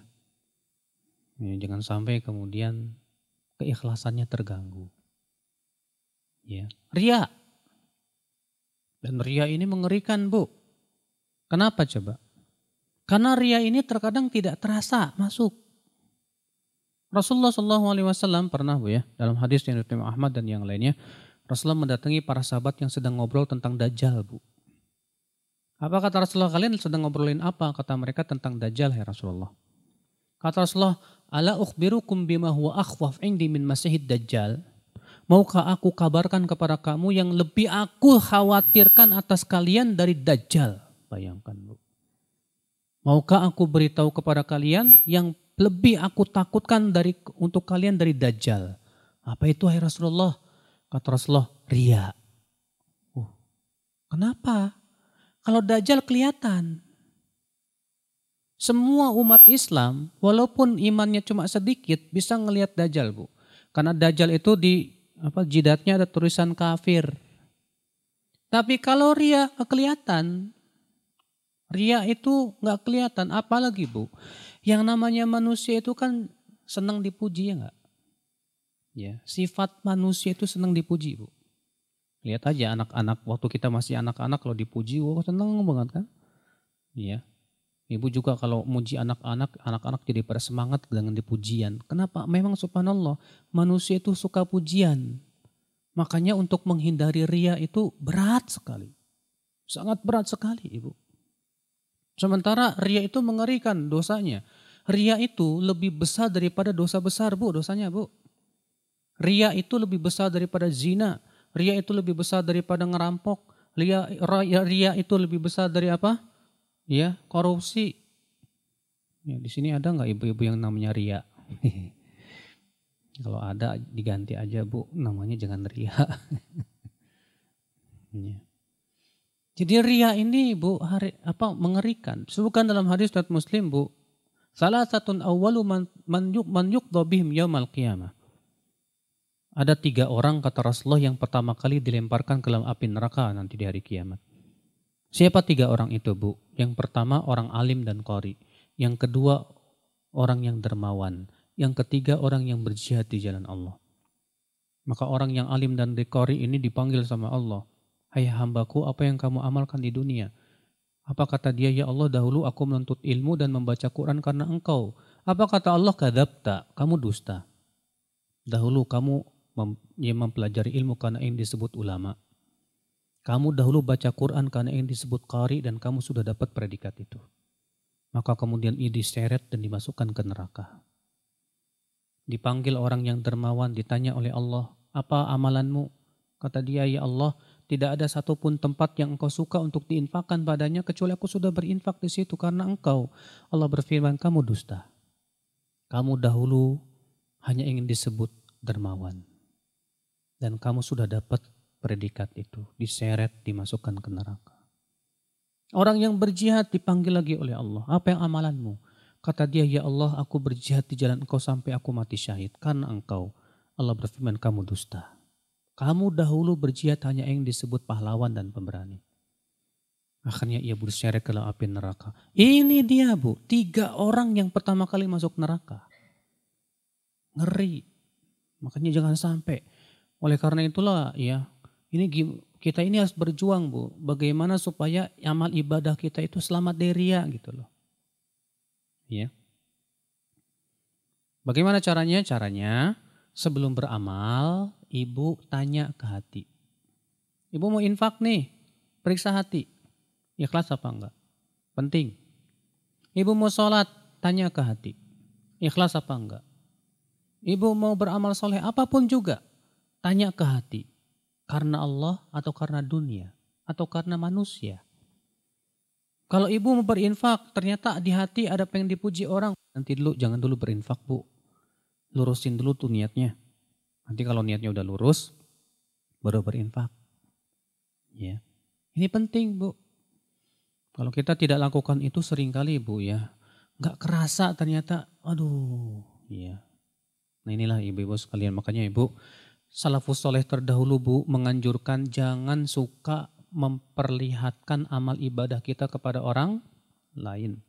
ya jangan sampai kemudian keikhlasannya terganggu ya ria dan ria ini mengerikan bu kenapa coba karena ria ini terkadang tidak terasa masuk. Rasulullah Shallallahu Alaihi Wasallam pernah bu ya dalam hadis yang diterima Ahmad dan yang lainnya Rasulullah mendatangi para sahabat yang sedang ngobrol tentang Dajjal bu. Apa kata Rasulullah kalian sedang ngobrolin apa? Kata mereka tentang Dajjal ya Rasulullah. Kata Rasulullah, ala ukhbirukum bima huwa akhwaf indi min masihid Dajjal. Maukah aku kabarkan kepada kamu yang lebih aku khawatirkan atas kalian dari Dajjal? Bayangkan bu. Maukah aku beritahu kepada kalian yang lebih aku takutkan dari untuk kalian dari Dajjal. Apa itu hai Rasulullah? Kata Rasulullah, ria. Uh, kenapa? Kalau Dajjal kelihatan. Semua umat Islam walaupun imannya cuma sedikit bisa ngelihat Dajjal bu. Karena Dajjal itu di apa jidatnya ada tulisan kafir. Tapi kalau ria kelihatan, Ria itu nggak kelihatan, apalagi bu, yang namanya manusia itu kan senang dipuji ya nggak? Ya, sifat manusia itu senang dipuji bu. Lihat aja anak-anak waktu kita masih anak-anak kalau dipuji, wah senang banget kan? Iya. Ibu juga kalau muji anak-anak, anak-anak jadi pada semangat dengan dipujian. Kenapa? Memang subhanallah, manusia itu suka pujian. Makanya untuk menghindari ria itu berat sekali. Sangat berat sekali, Ibu. Sementara ria itu mengerikan dosanya. Ria itu lebih besar daripada dosa besar, Bu, dosanya, Bu. Ria itu lebih besar daripada zina. Ria itu lebih besar daripada ngerampok. Ria, ya, ria, itu lebih besar dari apa? Ya, korupsi. Ya, di sini ada nggak ibu-ibu yang namanya ria? <laughs> Kalau ada diganti aja, Bu. Namanya jangan ria. <laughs> Ya. Jadi ria ini bu hari, apa mengerikan. Sebutkan dalam hadis Ustaz Muslim bu. Salah satu awalu man, man, yuk, man yuk dobihim qiyamah. Ada tiga orang kata Rasulullah yang pertama kali dilemparkan ke dalam api neraka nanti di hari kiamat. Siapa tiga orang itu bu? Yang pertama orang alim dan kori. Yang kedua orang yang dermawan. Yang ketiga orang yang berjihad di jalan Allah. Maka orang yang alim dan dekori ini dipanggil sama Allah Hai hambaku, apa yang kamu amalkan di dunia? Apa kata dia, Ya Allah, dahulu aku menuntut ilmu dan membaca Quran karena engkau. Apa kata Allah, kadabta, kamu dusta. Dahulu kamu ya, mempelajari ilmu karena yang disebut ulama. Kamu dahulu baca Quran karena yang disebut qari dan kamu sudah dapat predikat itu. Maka kemudian ini diseret dan dimasukkan ke neraka. Dipanggil orang yang dermawan, ditanya oleh Allah, apa amalanmu? Kata dia, ya Allah, tidak ada satupun tempat yang engkau suka untuk diinfakkan padanya kecuali aku sudah berinfak di situ karena engkau. Allah berfirman, kamu dusta. Kamu dahulu hanya ingin disebut dermawan. Dan kamu sudah dapat predikat itu, diseret, dimasukkan ke neraka. Orang yang berjihad dipanggil lagi oleh Allah. Apa yang amalanmu? Kata dia, ya Allah aku berjihad di jalan engkau sampai aku mati syahid. Karena engkau, Allah berfirman, kamu dusta. Kamu dahulu berjihad hanya yang disebut pahlawan dan pemberani. Akhirnya ia berseret ke api neraka. Ini dia bu, tiga orang yang pertama kali masuk neraka. Ngeri. Makanya jangan sampai. Oleh karena itulah ya, ini kita ini harus berjuang bu. Bagaimana supaya amal ibadah kita itu selamat dari ria gitu loh. Ya. Bagaimana caranya? Caranya sebelum beramal ibu tanya ke hati. Ibu mau infak nih, periksa hati. Ikhlas apa enggak? Penting. Ibu mau sholat, tanya ke hati. Ikhlas apa enggak? Ibu mau beramal soleh apapun juga, tanya ke hati. Karena Allah atau karena dunia atau karena manusia. Kalau ibu mau berinfak, ternyata di hati ada pengen dipuji orang. Nanti dulu, jangan dulu berinfak bu. Lurusin dulu tuh niatnya Nanti kalau niatnya udah lurus, baru berinfak. Ya. Ini penting, Bu. Kalau kita tidak lakukan itu sering kali Bu, ya. Nggak kerasa ternyata, aduh, ya. Nah inilah ibu-ibu sekalian, makanya ibu, salafus soleh terdahulu, Bu, menganjurkan jangan suka memperlihatkan amal ibadah kita kepada orang lain.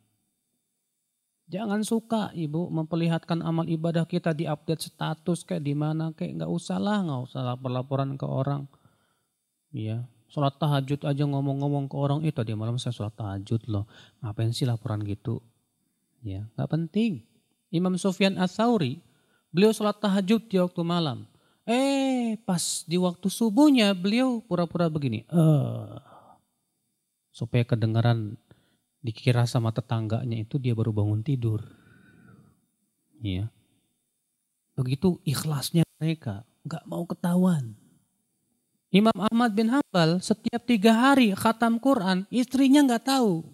Jangan suka ibu memperlihatkan amal ibadah kita di update status kayak di mana kayak nggak usah lah nggak usah lapor-laporan ke orang. Iya, sholat tahajud aja ngomong-ngomong ke orang itu di malam saya sholat tahajud loh. Ngapain sih laporan gitu? Ya, nggak penting. Imam Sofyan Asauri beliau sholat tahajud di waktu malam. Eh, pas di waktu subuhnya beliau pura-pura begini. Uh, supaya kedengaran dikira sama tetangganya itu dia baru bangun tidur. Ya. Begitu ikhlasnya mereka, nggak mau ketahuan. Imam Ahmad bin Hambal setiap tiga hari khatam Quran, istrinya nggak tahu.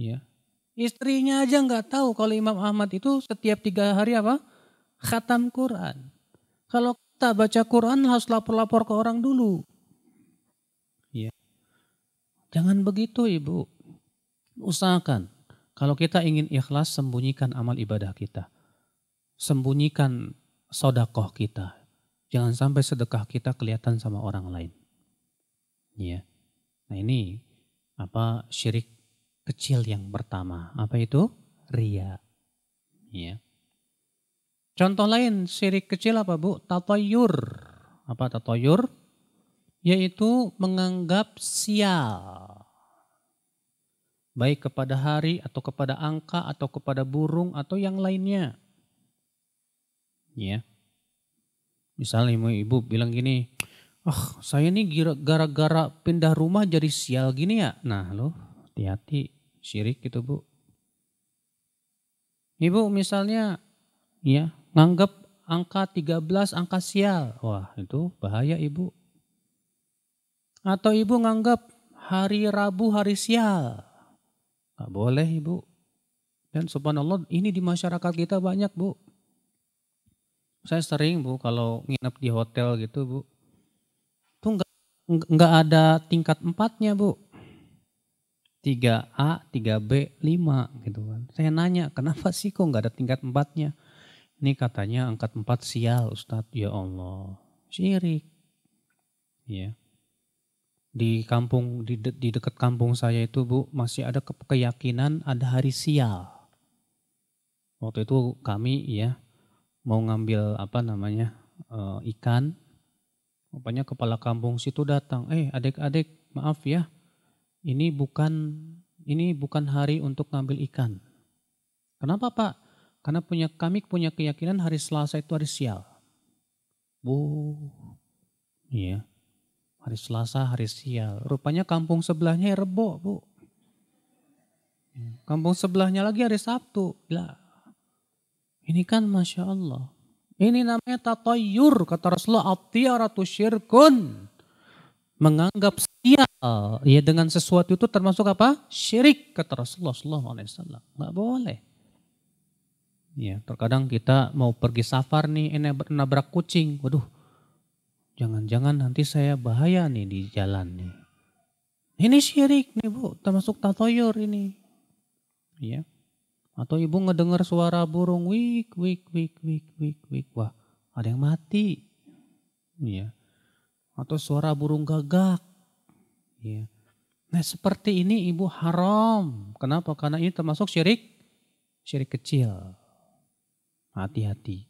Ya. Istrinya aja nggak tahu kalau Imam Ahmad itu setiap tiga hari apa? Khatam Quran. Kalau kita baca Quran harus lapor-lapor ke orang dulu. Jangan begitu ibu. Usahakan. Kalau kita ingin ikhlas, sembunyikan amal ibadah kita. Sembunyikan sodakoh kita. Jangan sampai sedekah kita kelihatan sama orang lain. Ya. Nah ini apa syirik kecil yang pertama. Apa itu? Ria. Ya. Contoh lain syirik kecil apa bu? Tatoyur. Apa tatoyur? yaitu menganggap sial baik kepada hari atau kepada angka atau kepada burung atau yang lainnya. Ya. Misalnya ibu bilang gini, "Oh, saya ini gara-gara pindah rumah jadi sial gini ya." Nah, lo hati-hati syirik gitu, Bu. Ibu misalnya ya, nganggap angka 13 angka sial. Wah, itu bahaya, Ibu. Atau ibu nganggap hari Rabu hari sial. Gak boleh ibu. Dan subhanallah ini di masyarakat kita banyak bu. Saya sering bu kalau nginep di hotel gitu bu. Tuh nggak ada tingkat empatnya bu. 3A, 3B, 5 gitu kan. Saya nanya kenapa sih kok nggak ada tingkat empatnya? Ini katanya angkat empat sial Ustadz. Ya Allah. Syirik. Ya di kampung di, de, di dekat kampung saya itu Bu masih ada ke, keyakinan ada hari sial. Waktu itu kami ya mau ngambil apa namanya e, ikan. Rupanya kepala kampung situ datang, "Eh, adik-adik, maaf ya. Ini bukan ini bukan hari untuk ngambil ikan." Kenapa, Pak? Karena punya kami punya keyakinan hari Selasa itu hari sial. Bu. Iya. Hari Selasa, hari sial. Rupanya kampung sebelahnya ya rebo, Bu. Hmm. Kampung sebelahnya lagi hari Sabtu. Lah, ini kan Masya Allah. Ini namanya tatoyur Kata Rasulullah, atiyaratu syirkun. Menganggap sial ya dengan sesuatu itu termasuk apa? Syirik. Kata Rasulullah SAW. Nggak boleh. Ya, terkadang kita mau pergi safar nih, ini nabrak kucing. Waduh, Jangan-jangan nanti saya bahaya nih di jalan nih. Ini syirik nih bu, termasuk tatoyur ini. Ya. Atau ibu ngedengar suara burung wik wik wik wik wik wik wah ada yang mati. Ya. Atau suara burung gagak. Ya. Nah seperti ini ibu haram. Kenapa? Karena ini termasuk syirik syirik kecil. Hati-hati.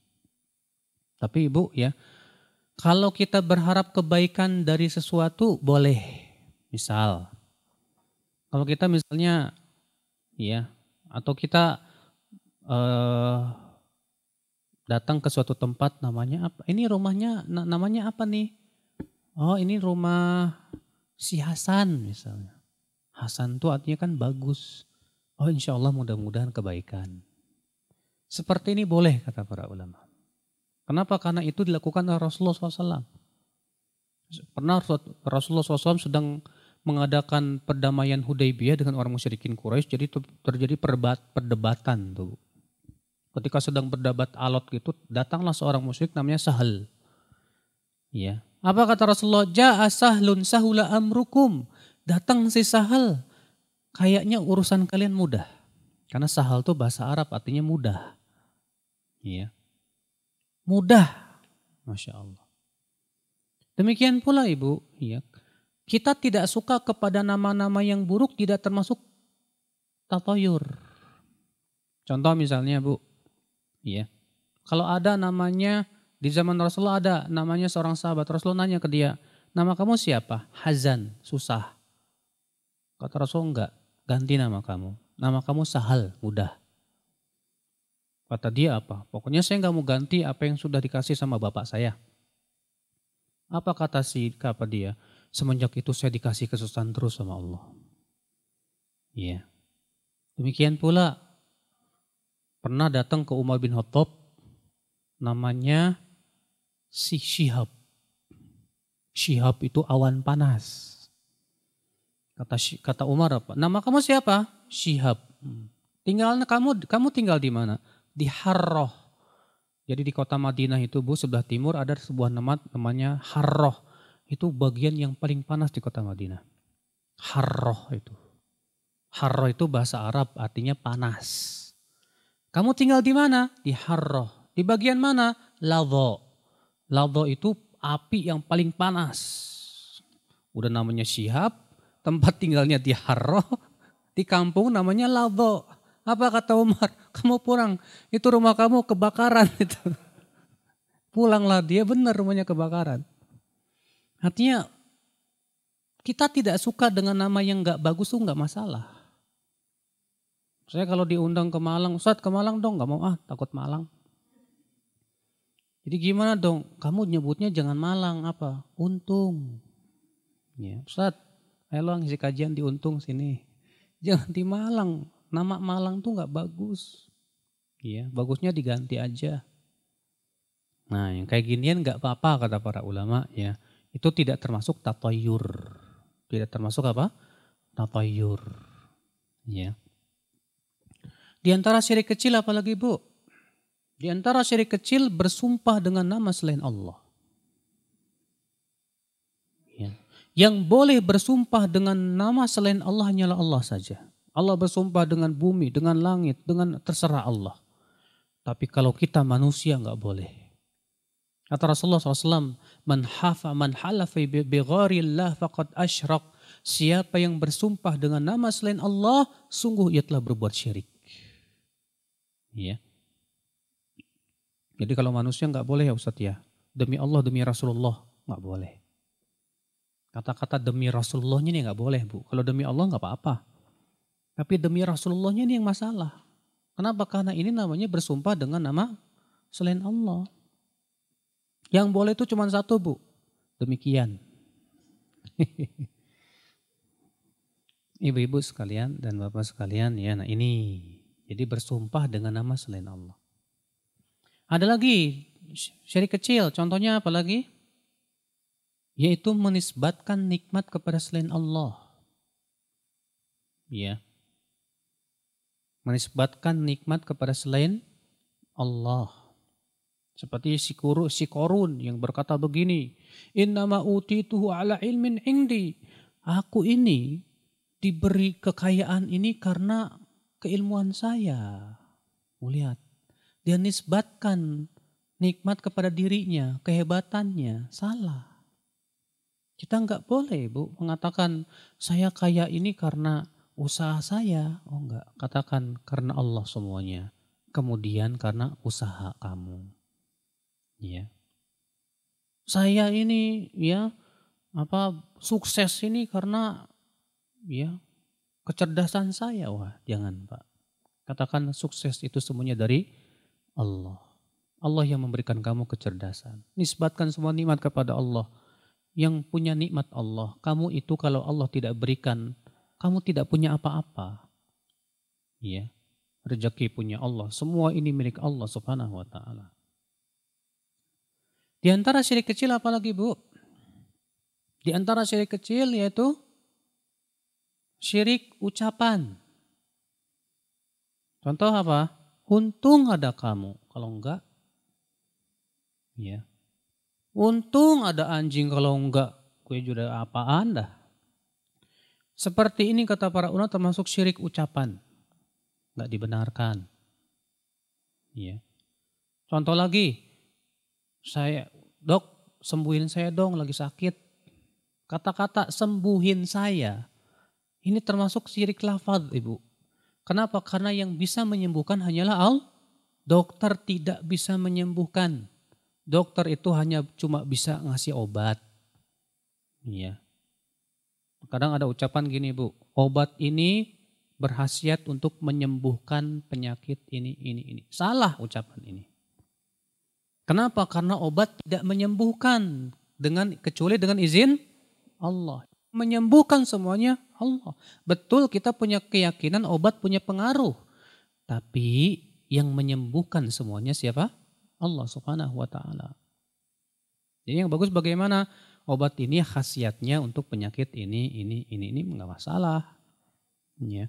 Tapi ibu ya kalau kita berharap kebaikan dari sesuatu, boleh. Misal, kalau kita misalnya, ya, atau kita uh, datang ke suatu tempat namanya apa? Ini rumahnya na namanya apa nih? Oh, ini rumah si Hasan misalnya. Hasan tuh artinya kan bagus. Oh, insya Allah mudah-mudahan kebaikan. Seperti ini boleh kata para ulama. Kenapa? Karena itu dilakukan oleh Rasulullah SAW. Pernah Rasulullah SAW sedang mengadakan perdamaian Hudaybiyah dengan orang musyrikin Quraisy, jadi terjadi perdebatan tuh. Ketika sedang berdebat alot gitu, datanglah seorang musyrik namanya Sahal. Ya. Apa kata Rasulullah? Ja'a sahlun sahula amrukum. Datang si Sahal. Kayaknya urusan kalian mudah. Karena Sahal tuh bahasa Arab artinya mudah. Ya mudah. Masya Allah. Demikian pula ibu, ya. kita tidak suka kepada nama-nama yang buruk tidak termasuk tatoyur. Contoh misalnya bu, ya. kalau ada namanya di zaman Rasulullah ada namanya seorang sahabat, Rasulullah nanya ke dia, nama kamu siapa? Hazan, susah. Kata Rasul enggak, ganti nama kamu. Nama kamu Sahal, mudah. Kata dia apa? Pokoknya saya nggak mau ganti apa yang sudah dikasih sama bapak saya. Apa kata si kata dia? Semenjak itu saya dikasih kesusahan terus sama Allah. Iya. Yeah. Demikian pula pernah datang ke Umar bin Khattab namanya si Shihab. Shihab itu awan panas. Kata kata Umar apa? Nama kamu siapa? Shihab. Hmm. Tinggal kamu kamu tinggal di mana? di Harroh. Jadi di kota Madinah itu Bu sebelah timur ada sebuah nama namanya Harroh. Itu bagian yang paling panas di kota Madinah. Harroh itu. Harroh itu bahasa Arab artinya panas. Kamu tinggal di mana? Di Harroh. Di bagian mana? Lado. Lado itu api yang paling panas. Udah namanya Syihab, tempat tinggalnya di Harroh, di kampung namanya Lado apa kata Umar? <laughs> Kamu pulang, itu rumah kamu kebakaran. <laughs> Itu. Pulanglah dia, benar rumahnya kebakaran. Artinya kita tidak suka dengan nama yang nggak bagus tuh nggak masalah. Saya kalau diundang ke Malang, Ustaz ke Malang dong, nggak mau ah takut Malang. Jadi gimana dong? Kamu nyebutnya jangan Malang apa? Untung. Ya, Ustaz, ayo lo ngisi kajian di Untung sini. <laughs> Jangan di Malang. Nama Malang tuh nggak bagus. Ya, bagusnya diganti aja. Nah, yang kayak ginian nggak apa-apa kata para ulama ya. Itu tidak termasuk tatoyur. Tidak termasuk apa? Tatoyur. Ya. Di antara syirik kecil apalagi Bu? Di antara syirik kecil bersumpah dengan nama selain Allah. Ya. Yang boleh bersumpah dengan nama selain Allah hanyalah Allah saja. Allah bersumpah dengan bumi, dengan langit, dengan terserah Allah. Tapi kalau kita manusia nggak boleh. Kata Rasulullah SAW, Man hafa man halafa bigharillah faqad ashraq. Siapa yang bersumpah dengan nama selain Allah, sungguh ia telah berbuat syirik. Ya. Jadi kalau manusia nggak boleh ya Ustaz ya. Demi Allah, demi Rasulullah, nggak boleh. Kata-kata demi Rasulullahnya ini nggak boleh bu. Kalau demi Allah nggak apa-apa. Tapi demi Rasulullahnya ini yang masalah. Kenapa? Karena ini namanya bersumpah dengan nama selain Allah. Yang boleh itu cuma satu bu. Demikian. <laughs> Ibu-ibu sekalian dan bapak sekalian ya nah ini. Jadi bersumpah dengan nama selain Allah. Ada lagi syirik kecil contohnya apa lagi? Yaitu menisbatkan nikmat kepada selain Allah. Ya. Menisbatkan nikmat kepada selain Allah. Seperti si, kuru, si korun yang berkata begini, Innama utituhu ala ilmin indi. Aku ini diberi kekayaan ini karena keilmuan saya. Lihat, dia nisbatkan nikmat kepada dirinya, kehebatannya, salah. Kita nggak boleh bu mengatakan saya kaya ini karena usaha saya. Oh enggak, katakan karena Allah semuanya. Kemudian karena usaha kamu. Ya. Saya ini ya apa sukses ini karena ya kecerdasan saya. Wah, jangan, Pak. Katakan sukses itu semuanya dari Allah. Allah yang memberikan kamu kecerdasan. Nisbatkan semua nikmat kepada Allah. Yang punya nikmat Allah. Kamu itu kalau Allah tidak berikan kamu tidak punya apa-apa. ya Rezeki punya Allah. Semua ini milik Allah subhanahu wa ta'ala. Di antara syirik kecil apalagi bu? Di antara syirik kecil yaitu syirik ucapan. Contoh apa? Untung ada kamu. Kalau enggak, ya. Untung ada anjing kalau enggak, gue juga apaan dah. Seperti ini kata para ulama termasuk syirik ucapan. Nggak dibenarkan. Ya. Contoh lagi, saya dok sembuhin saya dong lagi sakit. Kata-kata sembuhin saya ini termasuk syirik lafaz ibu. Kenapa? Karena yang bisa menyembuhkan hanyalah al. Dokter tidak bisa menyembuhkan. Dokter itu hanya cuma bisa ngasih obat. Iya. Kadang ada ucapan gini bu, obat ini berhasiat untuk menyembuhkan penyakit ini, ini, ini. Salah ucapan ini. Kenapa? Karena obat tidak menyembuhkan dengan kecuali dengan izin Allah. Menyembuhkan semuanya Allah. Betul kita punya keyakinan obat punya pengaruh. Tapi yang menyembuhkan semuanya siapa? Allah subhanahu wa ta'ala. Jadi yang bagus bagaimana? obat ini khasiatnya untuk penyakit ini, ini, ini, ini nggak masalah. Ya.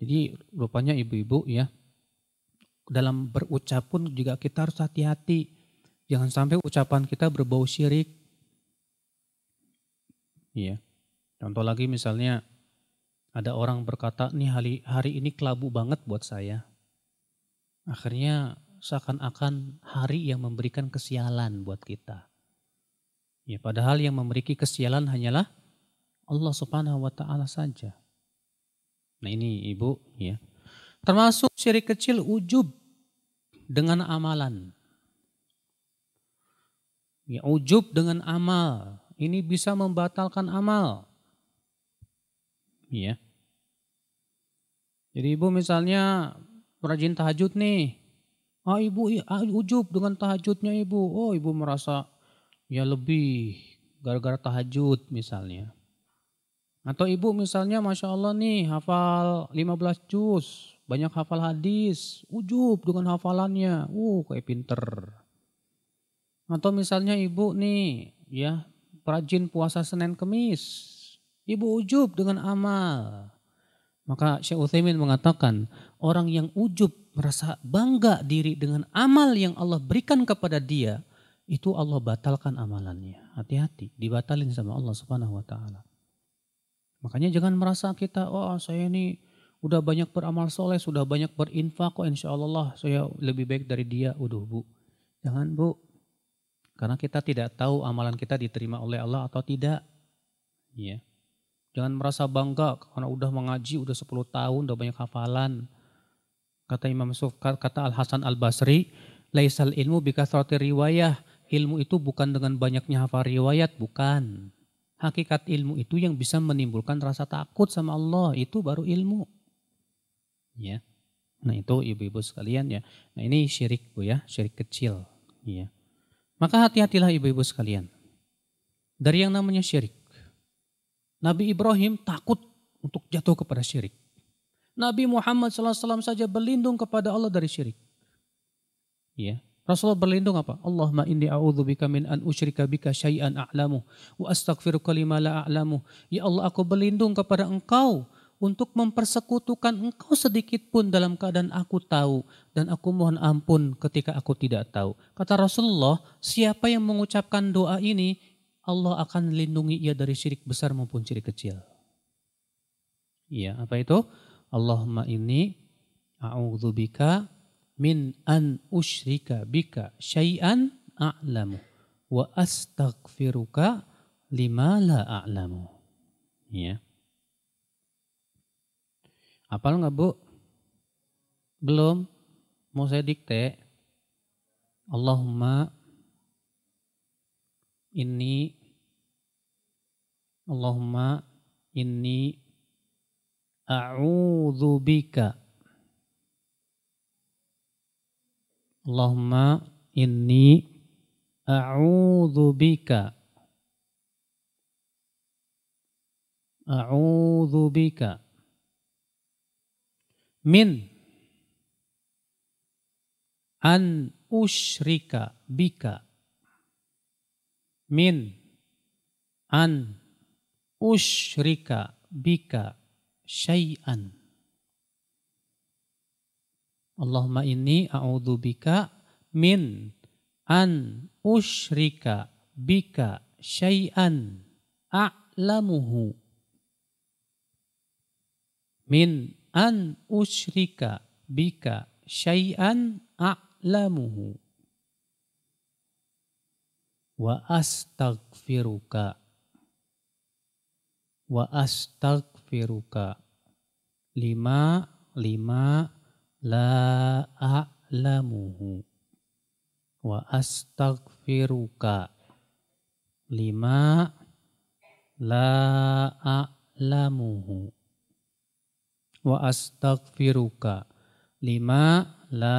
Jadi rupanya ibu-ibu ya, dalam berucap pun juga kita harus hati-hati. Jangan sampai ucapan kita berbau syirik. Iya. Contoh lagi misalnya ada orang berkata, nih hari, hari ini kelabu banget buat saya. Akhirnya seakan-akan hari yang memberikan kesialan buat kita. Ya, padahal yang memiliki kesialan hanyalah Allah Subhanahu wa taala saja. Nah, ini Ibu ya. Termasuk syirik kecil ujub dengan amalan. Ya, ujub dengan amal. Ini bisa membatalkan amal. Ya. Jadi Ibu misalnya perajin tahajud nih. Ah Ibu ya, ah, ujub dengan tahajudnya Ibu. Oh, Ibu merasa ya lebih gara-gara tahajud misalnya. Atau ibu misalnya Masya Allah nih hafal 15 juz, banyak hafal hadis, ujub dengan hafalannya, uh kayak pinter. Atau misalnya ibu nih ya perajin puasa Senin Kemis, ibu ujub dengan amal. Maka Syekh Uthaymin mengatakan, orang yang ujub merasa bangga diri dengan amal yang Allah berikan kepada dia, itu Allah batalkan amalannya. Hati-hati, dibatalin sama Allah Subhanahu wa taala. Makanya jangan merasa kita, oh saya ini udah banyak beramal soleh, sudah banyak berinfak, kok insya saya lebih baik dari dia. Udah bu, jangan bu. Karena kita tidak tahu amalan kita diterima oleh Allah atau tidak. Ya. Jangan merasa bangga karena udah mengaji, udah 10 tahun, udah banyak hafalan. Kata Imam Sufkar, kata Al-Hasan Al-Basri, Laisal ilmu bikasrati riwayah ilmu itu bukan dengan banyaknya hafal riwayat, bukan. Hakikat ilmu itu yang bisa menimbulkan rasa takut sama Allah, itu baru ilmu. Ya. Nah, itu ibu-ibu sekalian ya. Nah, ini syirik Bu ya, syirik kecil, ya. Maka hati-hatilah ibu-ibu sekalian. Dari yang namanya syirik. Nabi Ibrahim takut untuk jatuh kepada syirik. Nabi Muhammad SAW saja berlindung kepada Allah dari syirik. Ya, Rasulullah berlindung apa? Allahumma inni bika min an usyrika bika syai'an a'lamu wa astaghfiruka lima la a'lamu. Ya Allah, aku berlindung kepada Engkau untuk mempersekutukan engkau sedikit pun dalam keadaan aku tahu dan aku mohon ampun ketika aku tidak tahu. Kata Rasulullah, siapa yang mengucapkan doa ini, Allah akan lindungi ia dari syirik besar maupun syirik kecil. ya apa itu? Allahumma inni a'udzubika min an usyrika bika syai'an a'lamu wa astaghfiruka lima la a'lamu. Ya. Apal nggak bu? Belum. Mau saya dikte? Allahumma ini Allahumma ini, a'udzubika bika Allahumma inni a'udzu bika a'udzu bika min an usyrika bika min an usyrika bika syai'an Allahumma inni bika min an ushrika bika syai'an a'lamuhu min an ushrika bika syai'an a'lamuhu wa astaghfiruka wa astaghfiruka lima lima la a'lamuhu wa astaghfiruka lima la a'lamuhu wa astaghfiruka lima la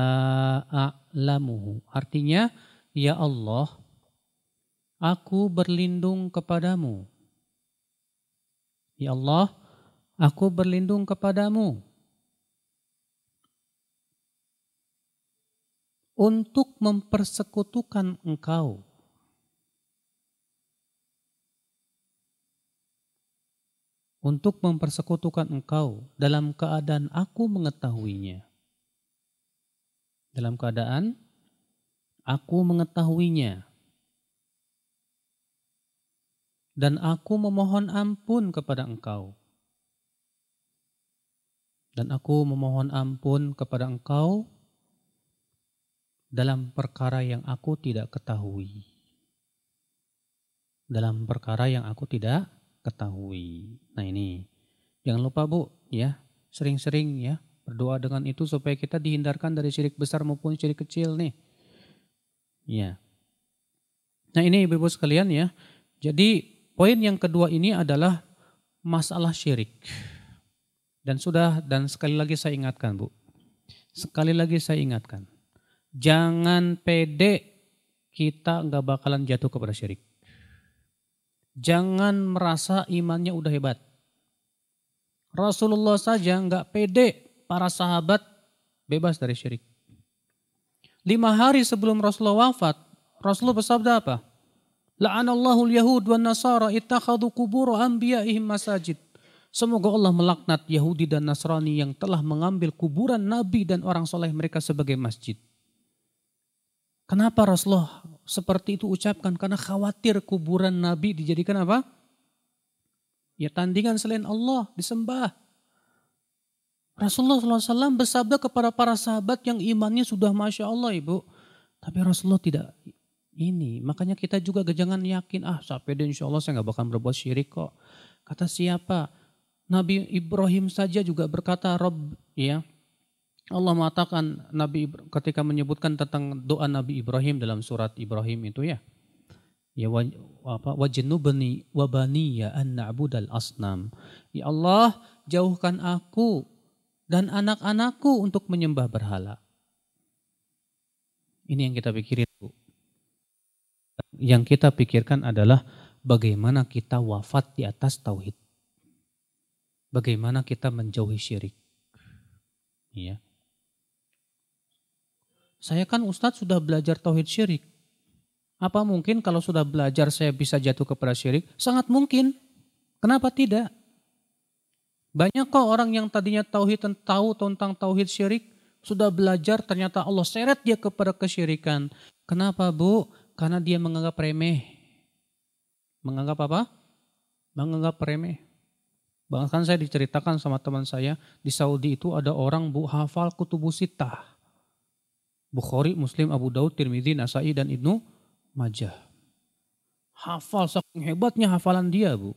a'lamuhu artinya ya Allah aku berlindung kepadamu ya Allah aku berlindung kepadamu untuk mempersekutukan engkau. Untuk mempersekutukan engkau dalam keadaan aku mengetahuinya. Dalam keadaan aku mengetahuinya. Dan aku memohon ampun kepada engkau. Dan aku memohon ampun kepada engkau dalam perkara yang aku tidak ketahui. Dalam perkara yang aku tidak ketahui. Nah ini, jangan lupa bu ya, sering-sering ya berdoa dengan itu supaya kita dihindarkan dari syirik besar maupun syirik kecil nih. Ya. Nah ini ibu-ibu sekalian ya, jadi poin yang kedua ini adalah masalah syirik. Dan sudah, dan sekali lagi saya ingatkan Bu, sekali lagi saya ingatkan, Jangan pede kita nggak bakalan jatuh kepada syirik. Jangan merasa imannya udah hebat. Rasulullah saja nggak pede para sahabat bebas dari syirik. Lima hari sebelum Rasulullah wafat, Rasulullah bersabda apa? La'anallahu al-yahud wa nasara ittakhadhu qubur anbiya'ihim masajid. Semoga Allah melaknat Yahudi dan Nasrani yang telah mengambil kuburan Nabi dan orang soleh mereka sebagai masjid. Kenapa Rasulullah seperti itu ucapkan? Karena khawatir kuburan Nabi dijadikan apa? Ya tandingan selain Allah, disembah. Rasulullah SAW bersabda kepada para sahabat yang imannya sudah Masya Allah Ibu. Tapi Rasulullah tidak ini. Makanya kita juga jangan yakin, ah sampai deh insya Allah saya nggak bakal berbuat syirik kok. Kata siapa? Nabi Ibrahim saja juga berkata, Rob, ya, Allah mengatakan Nabi ketika menyebutkan tentang doa Nabi Ibrahim dalam surat Ibrahim itu ya. Ya apa wajnubni wa ya an na'budal asnam. Ya Allah, jauhkan aku dan anak-anakku untuk menyembah berhala. Ini yang kita pikirin. Yang kita pikirkan adalah bagaimana kita wafat di atas tauhid. Bagaimana kita menjauhi syirik. Ya, saya kan Ustadz sudah belajar tauhid syirik. Apa mungkin kalau sudah belajar saya bisa jatuh kepada syirik? Sangat mungkin. Kenapa tidak? Banyak kok orang yang tadinya tauhid dan tahu tentang tauhid syirik, sudah belajar ternyata Allah seret dia kepada kesyirikan. Kenapa bu? Karena dia menganggap remeh. Menganggap apa? Menganggap remeh. Bahkan saya diceritakan sama teman saya, di Saudi itu ada orang bu hafal kutubu sitah Bukhari, Muslim, Abu Daud, Tirmidzi, Nasai, dan Ibnu Majah. Hafal saking hebatnya hafalan dia, Bu.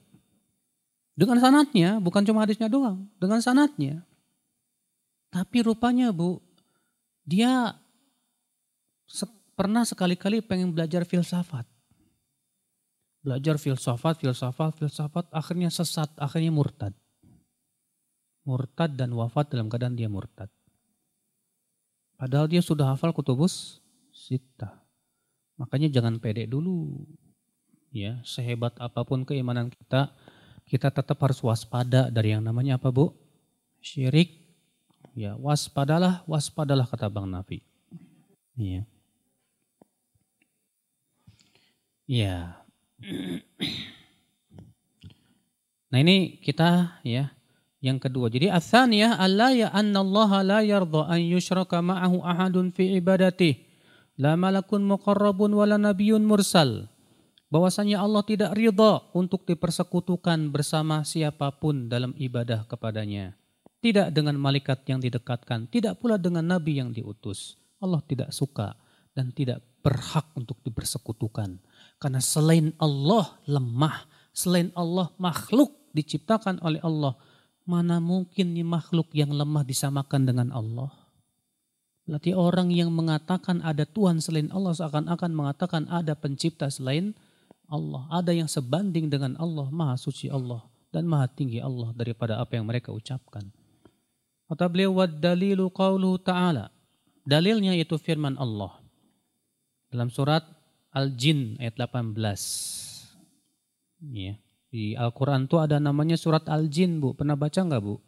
Dengan sanatnya, bukan cuma hadisnya doang, dengan sanatnya. Tapi rupanya, Bu, dia se pernah sekali-kali pengen belajar filsafat. Belajar filsafat, filsafat, filsafat, akhirnya sesat, akhirnya murtad. Murtad dan wafat dalam keadaan dia murtad. Padahal dia sudah hafal kutubus sita. Makanya jangan pede dulu. Ya, sehebat apapun keimanan kita, kita tetap harus waspada dari yang namanya apa, Bu? Syirik. Ya, waspadalah, waspadalah kata Bang Nafi. Iya. Iya. <clears throat> Nah, ini kita ya yang kedua. Jadi asaniyah allah ya annallaha la yardha an yushraka ma'ahu ahadun fi ibadatih. La malakun muqarrabun wala nabiyyun mursal. Bahwasanya Allah tidak ridha untuk dipersekutukan bersama siapapun dalam ibadah kepadanya. Tidak dengan malaikat yang didekatkan, tidak pula dengan nabi yang diutus. Allah tidak suka dan tidak berhak untuk dipersekutukan. Karena selain Allah lemah, selain Allah makhluk diciptakan oleh Allah Mana mungkin makhluk yang lemah disamakan dengan Allah? Berarti orang yang mengatakan ada Tuhan selain Allah seakan-akan mengatakan ada pencipta selain Allah. Ada yang sebanding dengan Allah, maha suci Allah dan maha tinggi Allah daripada apa yang mereka ucapkan. Kata beliau, wad dalilu qawlu ta'ala. Dalilnya itu firman Allah. Dalam surat Al-Jin ayat 18. Ya. Di Al-Quran tuh ada namanya surat Al-Jin, Bu. Pernah baca nggak, Bu?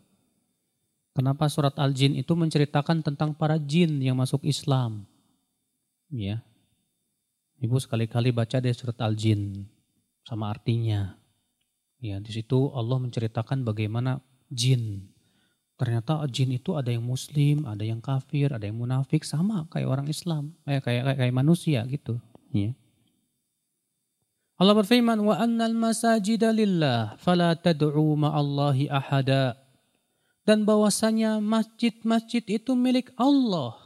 Kenapa surat Al-Jin itu menceritakan tentang para jin yang masuk Islam? Ya. Ibu sekali-kali baca deh surat Al-Jin sama artinya. Ya, di situ Allah menceritakan bagaimana jin. Ternyata jin itu ada yang muslim, ada yang kafir, ada yang munafik sama kayak orang Islam, kayak eh, kayak kayak, kayak manusia gitu, ya. Allah berfirman wa annal masajida lillah fala tad'u ma'allahi ahada dan bahwasanya masjid-masjid itu milik Allah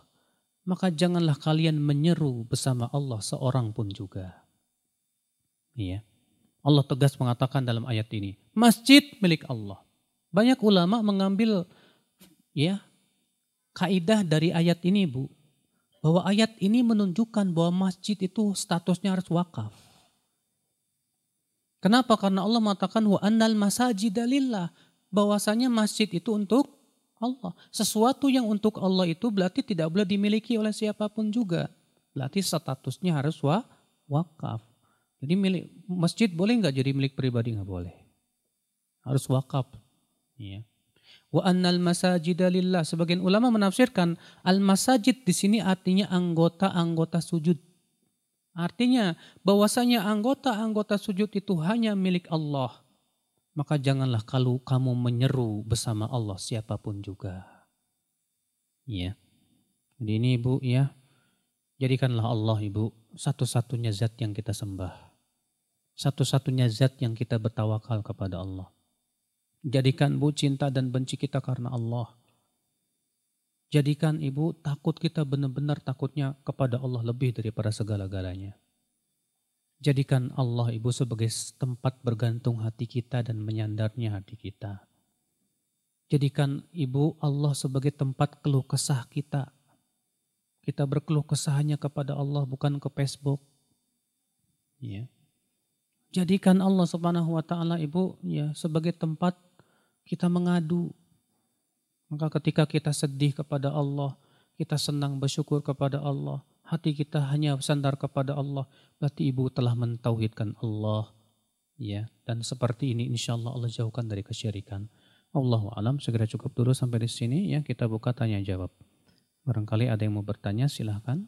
maka janganlah kalian menyeru bersama Allah seorang pun juga. Iya. Allah tegas mengatakan dalam ayat ini, masjid milik Allah. Banyak ulama mengambil ya kaidah dari ayat ini, Bu. Bahwa ayat ini menunjukkan bahwa masjid itu statusnya harus wakaf. Kenapa? Karena Allah mengatakan wa annal masajidalillah. Bahwasanya masjid itu untuk Allah. Sesuatu yang untuk Allah itu berarti tidak boleh dimiliki oleh siapapun juga. Berarti statusnya harus wa wakaf. Jadi milik masjid boleh nggak jadi milik pribadi nggak boleh. Harus wakaf. Ya. Wa annal masajidalillah. Sebagian ulama menafsirkan al masajid di sini artinya anggota-anggota sujud Artinya bahwasanya anggota-anggota sujud itu hanya milik Allah. Maka janganlah kalau kamu menyeru bersama Allah siapapun juga. Ya. Jadi ini Ibu ya, jadikanlah Allah Ibu satu-satunya zat yang kita sembah. Satu-satunya zat yang kita bertawakal kepada Allah. Jadikan Bu cinta dan benci kita karena Allah. Jadikan ibu takut kita benar-benar takutnya kepada Allah lebih daripada segala-galanya. Jadikan Allah ibu sebagai tempat bergantung hati kita dan menyandarnya hati kita. Jadikan ibu Allah sebagai tempat keluh kesah kita. Kita berkeluh kesahnya kepada Allah bukan ke Facebook. Ya. Jadikan Allah Subhanahu wa taala ibu ya sebagai tempat kita mengadu maka ketika kita sedih kepada Allah, kita senang bersyukur kepada Allah, hati kita hanya bersandar kepada Allah, berarti ibu telah mentauhidkan Allah. Ya, dan seperti ini insya Allah Allah jauhkan dari kesyirikan. Allahu alam segera cukup dulu sampai di sini ya kita buka tanya jawab. Barangkali ada yang mau bertanya silahkan.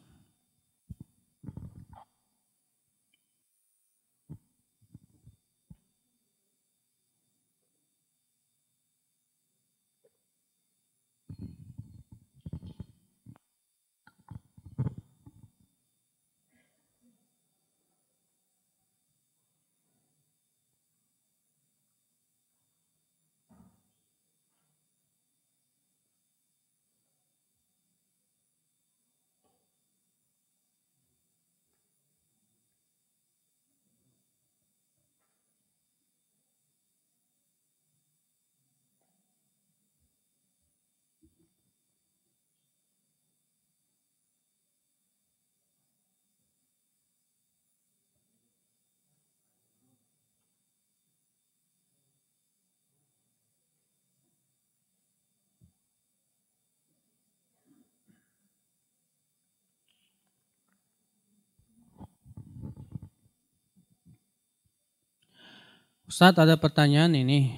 Ustadz ada pertanyaan ini.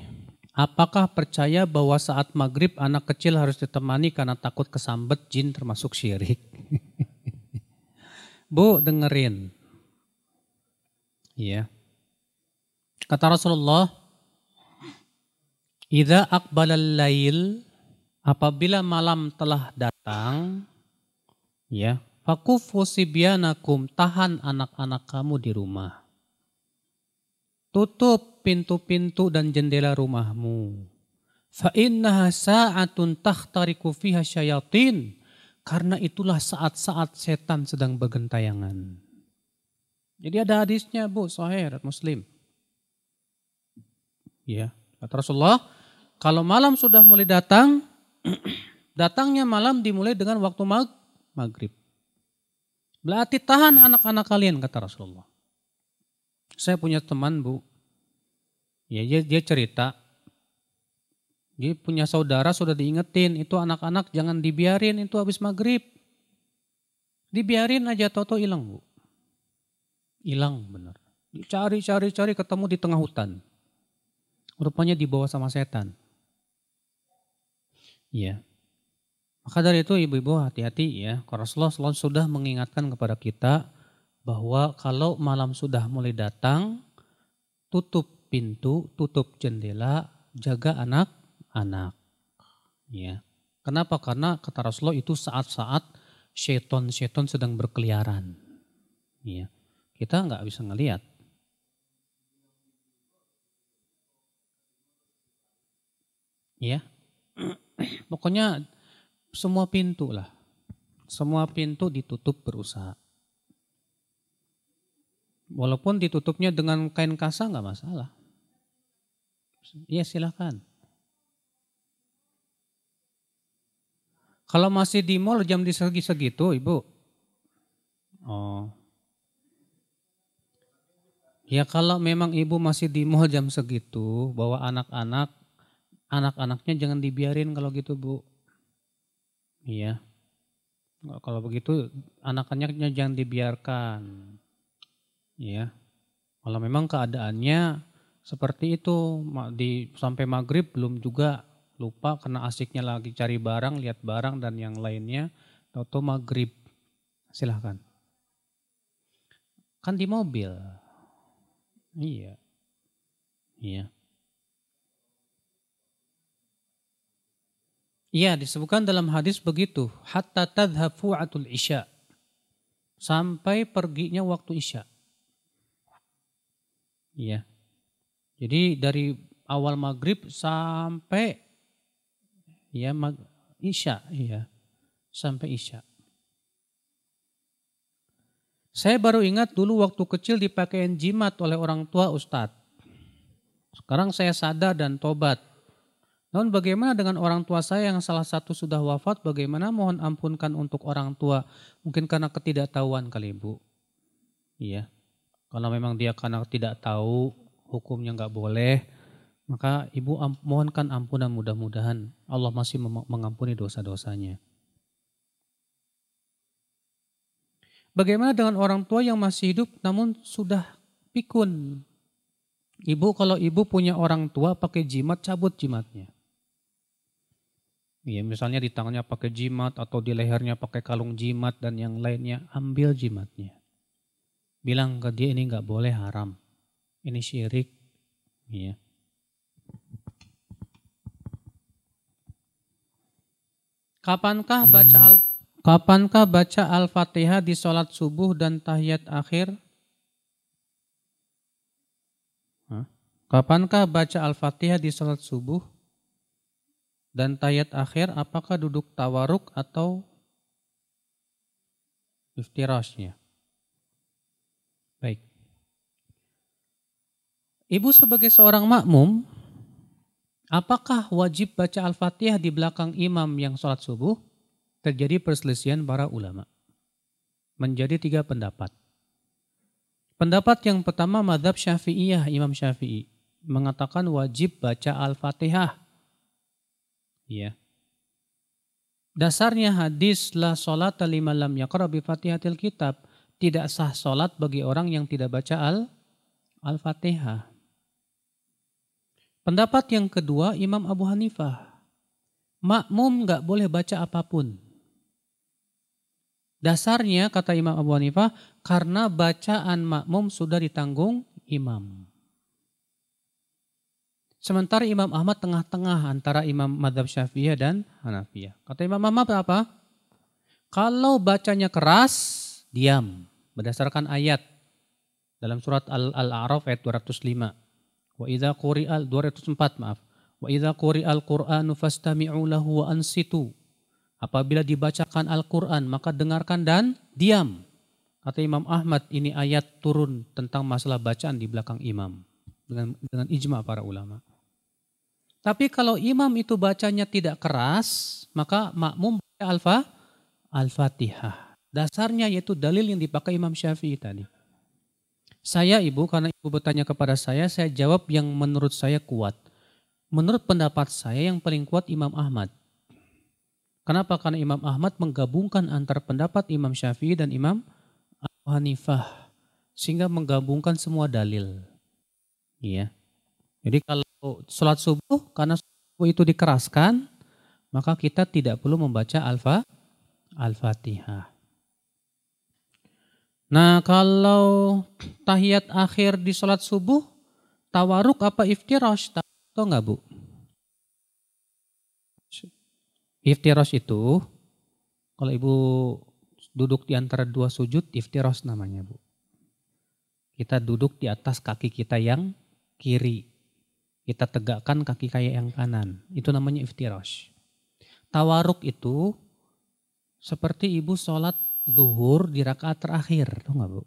Apakah percaya bahwa saat maghrib anak kecil harus ditemani karena takut kesambet jin termasuk syirik? <laughs> Bu dengerin. Iya. Kata Rasulullah, "Idza aqbalal lail" apabila malam telah datang, ya, fakufu sibyanakum, tahan anak-anak kamu di rumah. Tutup pintu-pintu dan jendela rumahmu. Fa innaha sa'atun tahtariku fiha syayatin. Karena itulah saat-saat setan sedang bergentayangan. Jadi ada hadisnya bu, sahih muslim. Ya, kata Rasulullah, kalau malam sudah mulai datang, <clears throat> datangnya malam dimulai dengan waktu mag maghrib. Berarti tahan anak-anak kalian, kata Rasulullah. Saya punya teman bu, Ya, dia, dia cerita. Dia punya saudara sudah diingetin, itu anak-anak jangan dibiarin, itu habis maghrib. Dibiarin aja, Toto hilang bu. Hilang bener. dicari cari, cari, ketemu di tengah hutan. Rupanya dibawa sama setan. ya Maka dari itu ibu-ibu hati-hati ya. Rasulullah SAW sudah mengingatkan kepada kita bahwa kalau malam sudah mulai datang, tutup pintu, tutup jendela, jaga anak-anak. Ya. Kenapa? Karena kata Rasulullah itu saat-saat seton-seton sedang berkeliaran. Ya. Kita nggak bisa ngelihat. Ya. <clears throat> Pokoknya semua pintu lah. Semua pintu ditutup berusaha. Walaupun ditutupnya dengan kain kasa nggak masalah. Iya silahkan. Kalau masih di mall jam di segi segitu ibu? Oh. Ya kalau memang ibu masih di mall jam segitu, bawa anak-anak, anak-anaknya jangan dibiarin kalau gitu bu. Iya. Kalau begitu anak-anaknya jangan dibiarkan. Iya. Kalau memang keadaannya seperti itu di sampai maghrib belum juga lupa karena asiknya lagi cari barang lihat barang dan yang lainnya atau maghrib silahkan kan di mobil iya iya iya disebutkan dalam hadis begitu hatta tadhafu atul isya sampai perginya waktu isya iya jadi dari awal maghrib sampai ya mag, isya ya sampai isya. Saya baru ingat dulu waktu kecil dipakaiin jimat oleh orang tua Ustadz. Sekarang saya sadar dan tobat. Namun bagaimana dengan orang tua saya yang salah satu sudah wafat, bagaimana mohon ampunkan untuk orang tua. Mungkin karena ketidaktahuan kali Ibu. Iya. karena memang dia karena tidak tahu, hukumnya nggak boleh, maka ibu mohonkan ampunan mudah-mudahan Allah masih mengampuni dosa-dosanya. Bagaimana dengan orang tua yang masih hidup namun sudah pikun? Ibu kalau ibu punya orang tua pakai jimat cabut jimatnya. Ya, misalnya di tangannya pakai jimat atau di lehernya pakai kalung jimat dan yang lainnya ambil jimatnya. Bilang ke dia ini nggak boleh haram ini syirik ya Kapankah hmm. baca al Kapankah baca Al-Fatihah di sholat subuh dan tahiyat akhir? Kapankah baca Al-Fatihah di sholat subuh dan tayat akhir? Apakah duduk tawaruk atau iftirasnya? Ibu sebagai seorang makmum, apakah wajib baca Al-Fatihah di belakang imam yang sholat subuh? Terjadi perselisihan para ulama. Menjadi tiga pendapat. Pendapat yang pertama madhab syafi'iyah, imam syafi'i. Mengatakan wajib baca Al-Fatihah. Ya. Dasarnya hadis la sholat alimalam yaqra bi fatihatil kitab. Tidak sah sholat bagi orang yang tidak baca Al-Fatihah. al fatihah Pendapat yang kedua Imam Abu Hanifah. Makmum nggak boleh baca apapun. Dasarnya kata Imam Abu Hanifah karena bacaan makmum sudah ditanggung imam. Sementara Imam Ahmad tengah-tengah antara Imam Madhab Syafi'iyah dan Hanafiyah. Kata Imam Ahmad apa? Kalau bacanya keras, diam. Berdasarkan ayat dalam surat Al-A'raf ayat 205. Wa idza quri'al 204 maaf. Wa idza al Qur'anu fastami'u lahu wa ansitu. Apabila dibacakan Al-Qur'an maka dengarkan dan diam. Kata Imam Ahmad ini ayat turun tentang masalah bacaan di belakang imam dengan dengan ijma para ulama. Tapi kalau imam itu bacanya tidak keras, maka makmum baca alfa al-Fatihah. Dasarnya yaitu dalil yang dipakai Imam Syafi'i tadi. Saya ibu, karena ibu bertanya kepada saya, saya jawab yang menurut saya kuat. Menurut pendapat saya yang paling kuat Imam Ahmad. Kenapa? Karena Imam Ahmad menggabungkan antar pendapat Imam Syafi'i dan Imam Abu Hanifah. Sehingga menggabungkan semua dalil. Iya. Jadi kalau sholat subuh, karena subuh itu dikeraskan, maka kita tidak perlu membaca Al-Fatihah. Nah kalau tahiyat akhir di sholat subuh, tawaruk apa iftirosh? Tahu nggak bu? Iftirosh itu, kalau ibu duduk di antara dua sujud, iftirosh namanya bu. Kita duduk di atas kaki kita yang kiri. Kita tegakkan kaki kaya yang kanan. Itu namanya iftirosh. Tawaruk itu seperti ibu sholat zuhur di rakaat terakhir, tuh nggak bu?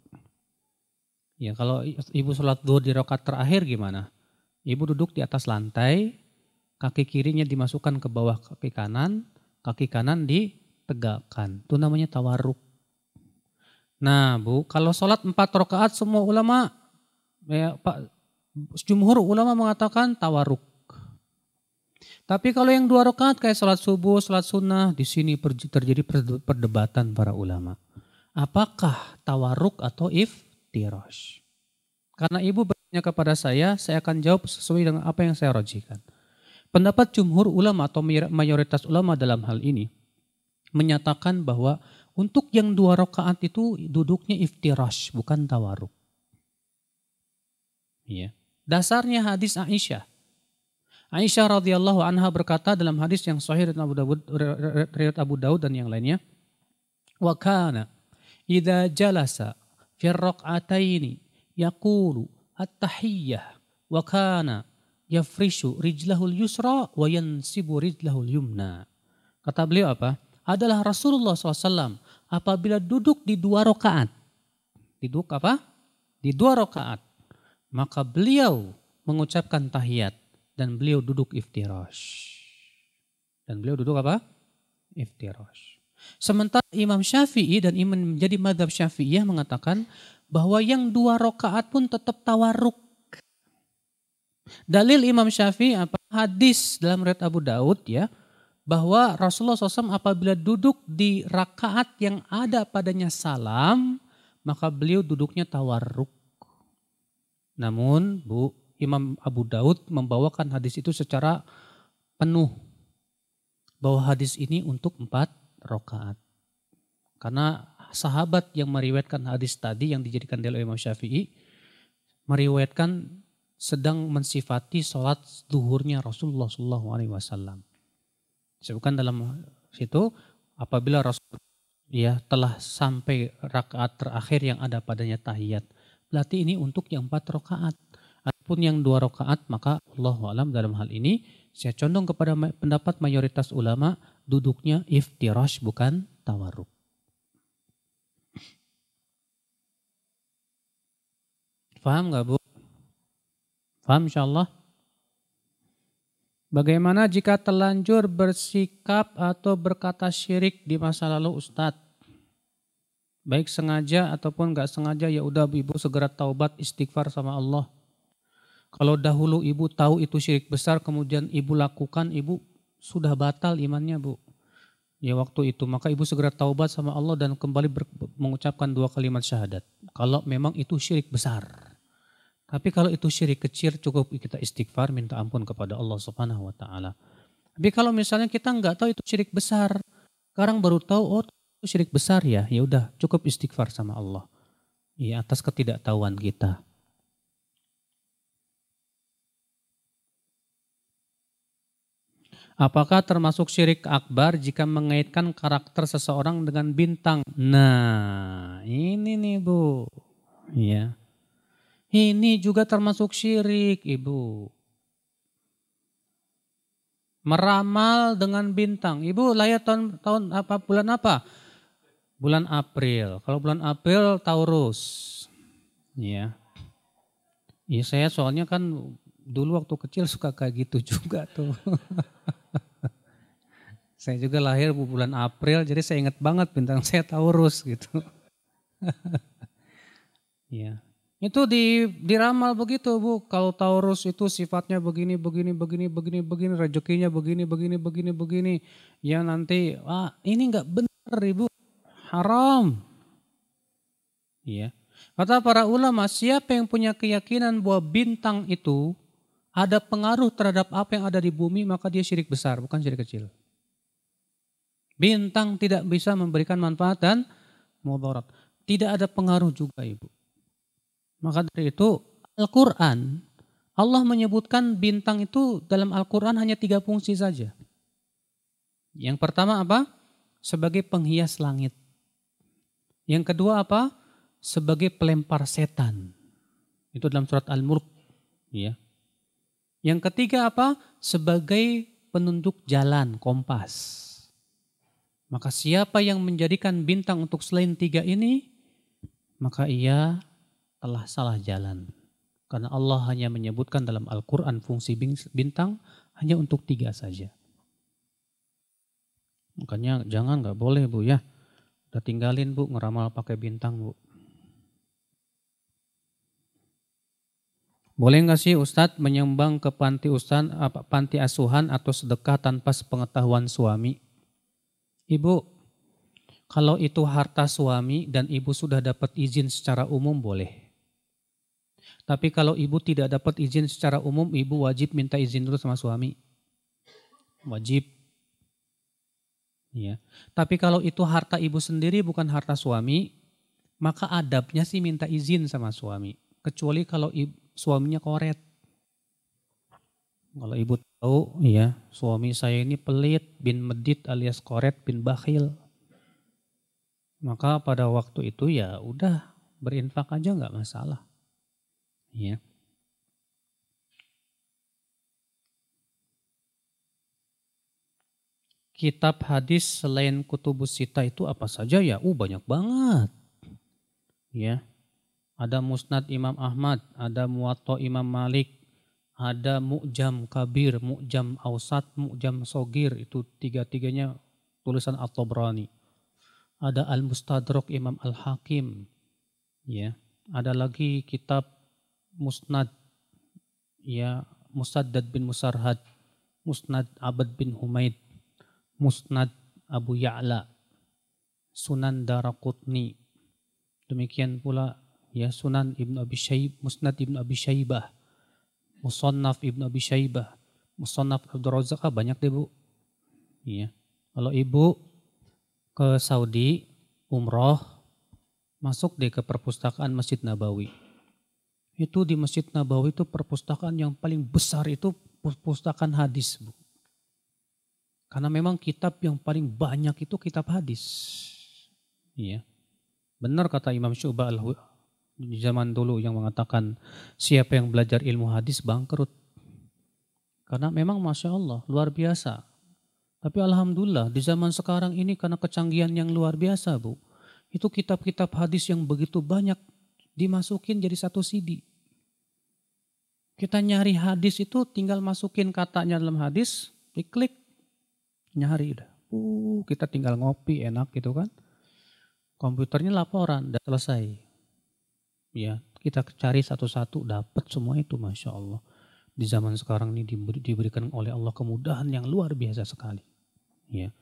Ya kalau ibu sholat zuhur di rakaat terakhir gimana? Ibu duduk di atas lantai, kaki kirinya dimasukkan ke bawah kaki kanan, kaki kanan ditegakkan. Itu namanya tawaruk. Nah bu, kalau sholat empat rakaat semua ulama, ya, pak, jumhur ulama mengatakan tawaruk. Tapi kalau yang dua rakaat kayak sholat subuh, sholat sunnah, di sini terjadi perdebatan para ulama. Apakah tawaruk atau iftirosh? Karena ibu bertanya kepada saya, saya akan jawab sesuai dengan apa yang saya rojikan. Pendapat jumhur ulama atau mayoritas ulama dalam hal ini menyatakan bahwa untuk yang dua rakaat itu duduknya iftirash bukan tawaruk. Ya. Dasarnya hadis Aisyah Aisyah radhiyallahu anha berkata dalam hadis yang sahih dari Abu Dawud, riwayat Abu Dawud dan yang lainnya, "Wa kana idza jalasa fi raq'ataini yaqulu at-tahiyyah wa kana yafrishu al yusra wa yansibu al yumna." Kata beliau apa? Adalah Rasulullah SAW apabila duduk di dua rakaat. Duduk apa? Di dua rakaat. Maka beliau mengucapkan tahiyat dan beliau duduk iftirash. Dan beliau duduk apa? Iftirash. Sementara Imam Syafi'i dan Imam menjadi madhab Syafi'iyah mengatakan bahwa yang dua rokaat pun tetap tawaruk. Dalil Imam Syafi'i apa? Hadis dalam red Abu Daud ya bahwa Rasulullah SAW apabila duduk di rakaat yang ada padanya salam, maka beliau duduknya tawarruk. Namun, Bu, Imam Abu Daud membawakan hadis itu secara penuh bahwa hadis ini untuk empat rokaat. Karena sahabat yang meriwayatkan hadis tadi yang dijadikan dalil Imam Syafi'i meriwayatkan sedang mensifati sholat zuhurnya Rasulullah Shallallahu Alaihi Wasallam. Disebutkan dalam situ apabila Rasul ya telah sampai rakaat terakhir yang ada padanya tahiyat. Berarti ini untuk yang empat rakaat. Adapun yang dua rakaat maka Allah alam dalam hal ini saya condong kepada pendapat mayoritas ulama duduknya iftirash bukan tawarruk. Faham nggak bu? Faham Allah. Bagaimana jika telanjur bersikap atau berkata syirik di masa lalu Ustadz? Baik sengaja ataupun nggak sengaja ya udah ibu segera taubat istighfar sama Allah. Kalau dahulu ibu tahu itu syirik besar, kemudian ibu lakukan, ibu sudah batal imannya bu. Ya waktu itu, maka ibu segera taubat sama Allah dan kembali ber, mengucapkan dua kalimat syahadat. Kalau memang itu syirik besar. Tapi kalau itu syirik kecil cukup kita istighfar minta ampun kepada Allah Subhanahu wa taala. Tapi kalau misalnya kita nggak tahu itu syirik besar, sekarang baru tahu oh itu syirik besar ya, ya udah cukup istighfar sama Allah. Ya atas ketidaktahuan kita. Apakah termasuk syirik akbar jika mengaitkan karakter seseorang dengan bintang? Nah, ini nih Bu. Ya. Ini juga termasuk syirik, Ibu. Meramal dengan bintang. Ibu lahir tahun tahun apa bulan apa? Bulan April. Kalau bulan April Taurus. Ya. Iya, saya soalnya kan dulu waktu kecil suka kayak gitu <laughs> juga tuh. Saya juga lahir bulan April, jadi saya ingat banget bintang saya Taurus gitu. <laughs> ya. Itu di diramal begitu, Bu. Kalau Taurus itu sifatnya begini, begini, begini, begini, begini, rezekinya begini, begini, begini, begini. Ya nanti, ah, ini nggak benar, Ibu. Haram. Iya. Kata para ulama, siapa yang punya keyakinan bahwa bintang itu ada pengaruh terhadap apa yang ada di bumi, maka dia syirik besar, bukan syirik kecil. Bintang tidak bisa memberikan manfaat dan mudarat. Tidak ada pengaruh juga Ibu. Maka dari itu Al-Quran, Allah menyebutkan bintang itu dalam Al-Quran hanya tiga fungsi saja. Yang pertama apa? Sebagai penghias langit. Yang kedua apa? Sebagai pelempar setan. Itu dalam surat Al-Mulk. Ya. Yang ketiga apa? Sebagai penunjuk jalan, kompas. Maka siapa yang menjadikan bintang untuk selain tiga ini, maka ia telah salah jalan. Karena Allah hanya menyebutkan dalam Al-Quran fungsi bintang hanya untuk tiga saja. Makanya jangan gak boleh bu ya. Udah tinggalin bu ngeramal pakai bintang bu. Boleh nggak sih Ustadz menyumbang ke panti Ustadz, panti asuhan atau sedekah tanpa sepengetahuan suami? Ibu, kalau itu harta suami dan ibu sudah dapat izin secara umum boleh. Tapi kalau ibu tidak dapat izin secara umum, ibu wajib minta izin dulu sama suami. Wajib. Ya. Tapi kalau itu harta ibu sendiri bukan harta suami, maka adabnya sih minta izin sama suami. Kecuali kalau suaminya koret. Kalau ibu tahu ya, suami saya ini pelit bin medit alias koret bin bakhil. Maka pada waktu itu ya udah berinfak aja nggak masalah. Ya. Kitab hadis selain kutubus sita itu apa saja ya? Uh banyak banget. Ya. Ada musnad Imam Ahmad, ada muwatta Imam Malik, ada mukjam kabir, mukjam ausat, mukjam sogir itu tiga-tiganya tulisan At-Tabrani. Ada Al-Mustadrak Imam Al-Hakim. Ya, ada lagi kitab Musnad ya Musaddad bin Musarhad, Musnad Abad bin Humaid, Musnad Abu Ya'la, Sunan Darakutni. Demikian pula ya Sunan Ibnu Abi Syaib, Musnad Ibn Abi Syaibah Musonaf Ibnu Abi Syaibah, Musonaf Abdul Razak ah, banyak deh Bu. Iya. Kalau Ibu ke Saudi umroh masuk deh ke perpustakaan Masjid Nabawi. Itu di Masjid Nabawi itu perpustakaan yang paling besar itu perpustakaan hadis, Bu. Karena memang kitab yang paling banyak itu kitab hadis. Iya. Benar kata Imam Syu'bah di zaman dulu yang mengatakan siapa yang belajar ilmu hadis bangkrut. Karena memang Masya Allah luar biasa. Tapi Alhamdulillah di zaman sekarang ini karena kecanggihan yang luar biasa Bu. Itu kitab-kitab hadis yang begitu banyak dimasukin jadi satu CD. Kita nyari hadis itu tinggal masukin katanya dalam hadis, diklik, nyari udah. Uh, kita tinggal ngopi enak gitu kan. Komputernya laporan, udah selesai ya kita cari satu-satu dapat semua itu masya Allah di zaman sekarang ini diberi, diberikan oleh Allah kemudahan yang luar biasa sekali ya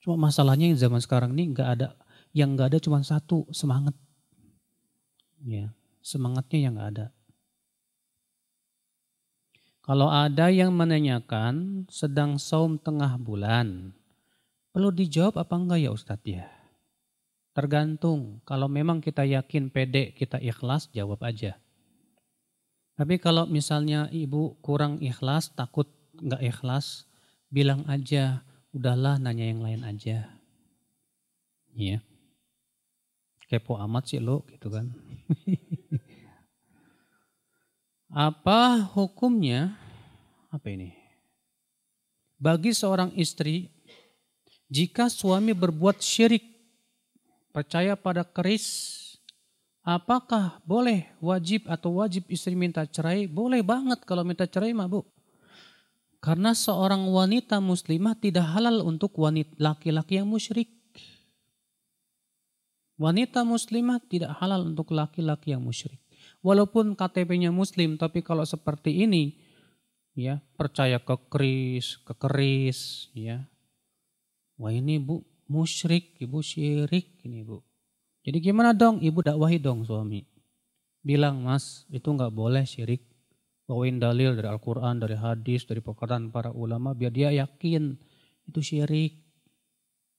cuma masalahnya yang zaman sekarang ini nggak ada yang nggak ada cuma satu semangat ya semangatnya yang nggak ada kalau ada yang menanyakan sedang saum tengah bulan perlu dijawab apa enggak ya Ustadz ya Tergantung, kalau memang kita yakin pede, kita ikhlas, jawab aja. Tapi kalau misalnya ibu kurang ikhlas, takut nggak ikhlas, bilang aja, udahlah nanya yang lain aja. Iya. Kepo amat sih lo, gitu kan. <laughs> apa hukumnya? Apa ini? Bagi seorang istri, jika suami berbuat syirik percaya pada keris, apakah boleh wajib atau wajib istri minta cerai? Boleh banget kalau minta cerai mah bu. Karena seorang wanita muslimah tidak halal untuk wanita laki-laki yang musyrik. Wanita muslimah tidak halal untuk laki-laki yang musyrik. Walaupun KTP-nya muslim, tapi kalau seperti ini, ya percaya ke keris, ke keris, ya. Wah ini bu, musyrik, ibu syirik ini ibu. Jadi gimana dong ibu dakwahi dong suami. Bilang mas itu nggak boleh syirik. Bawain dalil dari Al-Quran, dari hadis, dari perkataan para ulama biar dia yakin itu syirik.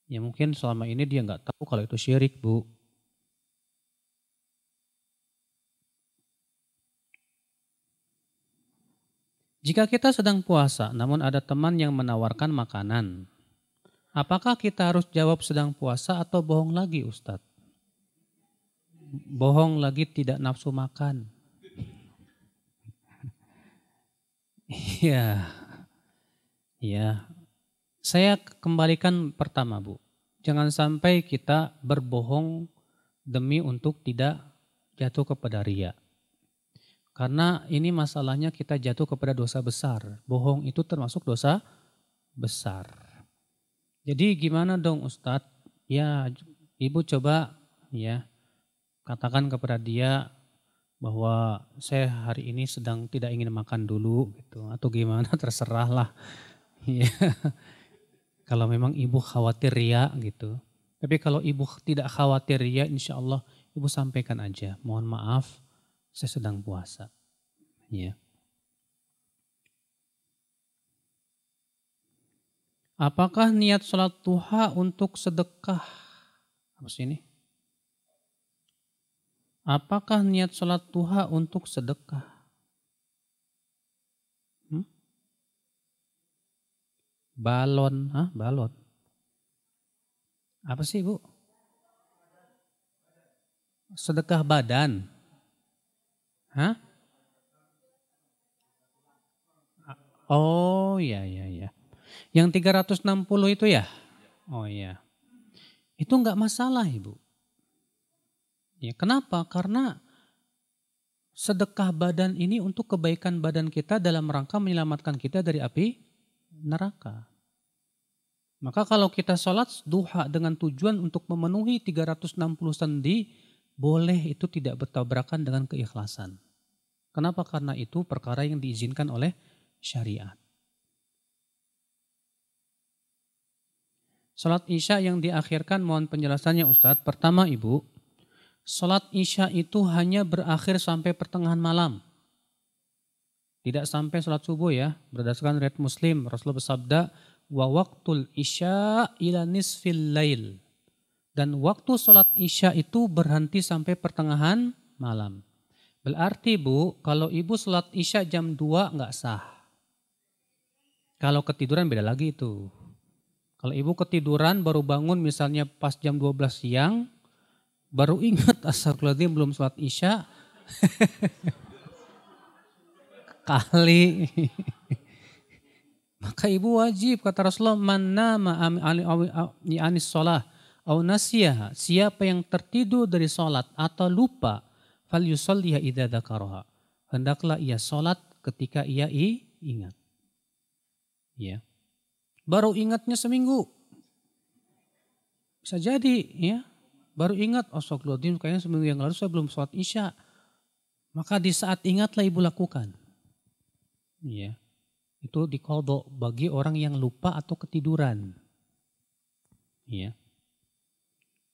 Ya mungkin selama ini dia nggak tahu kalau itu syirik bu. Jika kita sedang puasa namun ada teman yang menawarkan makanan, Apakah kita harus jawab sedang puasa atau bohong lagi Ustadz? Bohong lagi tidak nafsu makan. <laughs> Iya, iya. Saya kembalikan pertama Bu. Jangan sampai kita berbohong demi untuk tidak jatuh kepada ria. Karena ini masalahnya kita jatuh kepada dosa besar. Bohong itu termasuk dosa besar. Jadi gimana dong Ustadz? Ya ibu coba ya katakan kepada dia bahwa saya hari ini sedang tidak ingin makan dulu gitu atau gimana <laughs> terserah lah. ya kalau memang ibu khawatir Ria gitu tapi kalau ibu tidak khawatir Ria, insya Allah ibu sampaikan aja mohon maaf saya sedang puasa ya Apakah niat sholat duha untuk sedekah? Apa sih ini? Apakah niat sholat duha untuk sedekah? Hmm? Balon, ah balon. Apa sih bu? Sedekah badan. Hah? Oh ya ya ya. Yang 360 itu ya? Oh iya. Itu enggak masalah Ibu. Ya, kenapa? Karena sedekah badan ini untuk kebaikan badan kita dalam rangka menyelamatkan kita dari api neraka. Maka kalau kita sholat duha dengan tujuan untuk memenuhi 360 sendi, boleh itu tidak bertabrakan dengan keikhlasan. Kenapa? Karena itu perkara yang diizinkan oleh syariat. Salat Isya yang diakhirkan mohon penjelasannya Ustadz. Pertama Ibu, salat Isya itu hanya berakhir sampai pertengahan malam. Tidak sampai salat subuh ya. Berdasarkan Red Muslim, Rasulullah bersabda, "Wa waqtul Isya ila nisfil lail." Dan waktu salat Isya itu berhenti sampai pertengahan malam. Berarti Bu, kalau Ibu salat Isya jam 2 nggak sah. Kalau ketiduran beda lagi itu. Kalau ibu ketiduran baru bangun misalnya pas jam 12 siang, baru ingat asal astagfirullahaladzim belum sholat isya. <laughs> Kali. <laughs> Maka ibu wajib kata Rasulullah man nama anis sholah au nasiyah, Siapa yang tertidur dari sholat atau lupa fal yusalliha idza dakaroha. Hendaklah ia sholat ketika ia ingat. Ya. Yeah baru ingatnya seminggu. Bisa jadi ya. Baru ingat, oh kayaknya seminggu yang lalu saya belum sholat isya. Maka di saat ingatlah ibu lakukan. Ya. Itu dikodok bagi orang yang lupa atau ketiduran. Ya.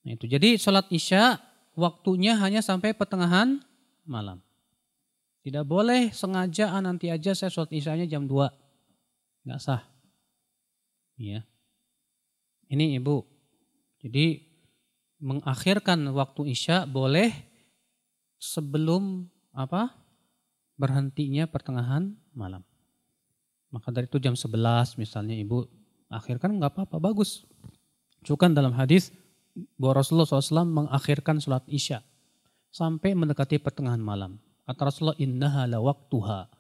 Nah itu jadi sholat isya waktunya hanya sampai pertengahan malam. Tidak boleh sengaja ah, nanti aja saya sholat isyanya jam 2. Nggak sah. Ya. Ini ibu. Jadi mengakhirkan waktu isya boleh sebelum apa? berhentinya pertengahan malam. Maka dari itu jam 11 misalnya ibu akhirkan nggak apa-apa bagus. Cukan dalam hadis bahwa Rasulullah SAW mengakhirkan sholat isya sampai mendekati pertengahan malam. Kata Rasulullah innaha la waktuha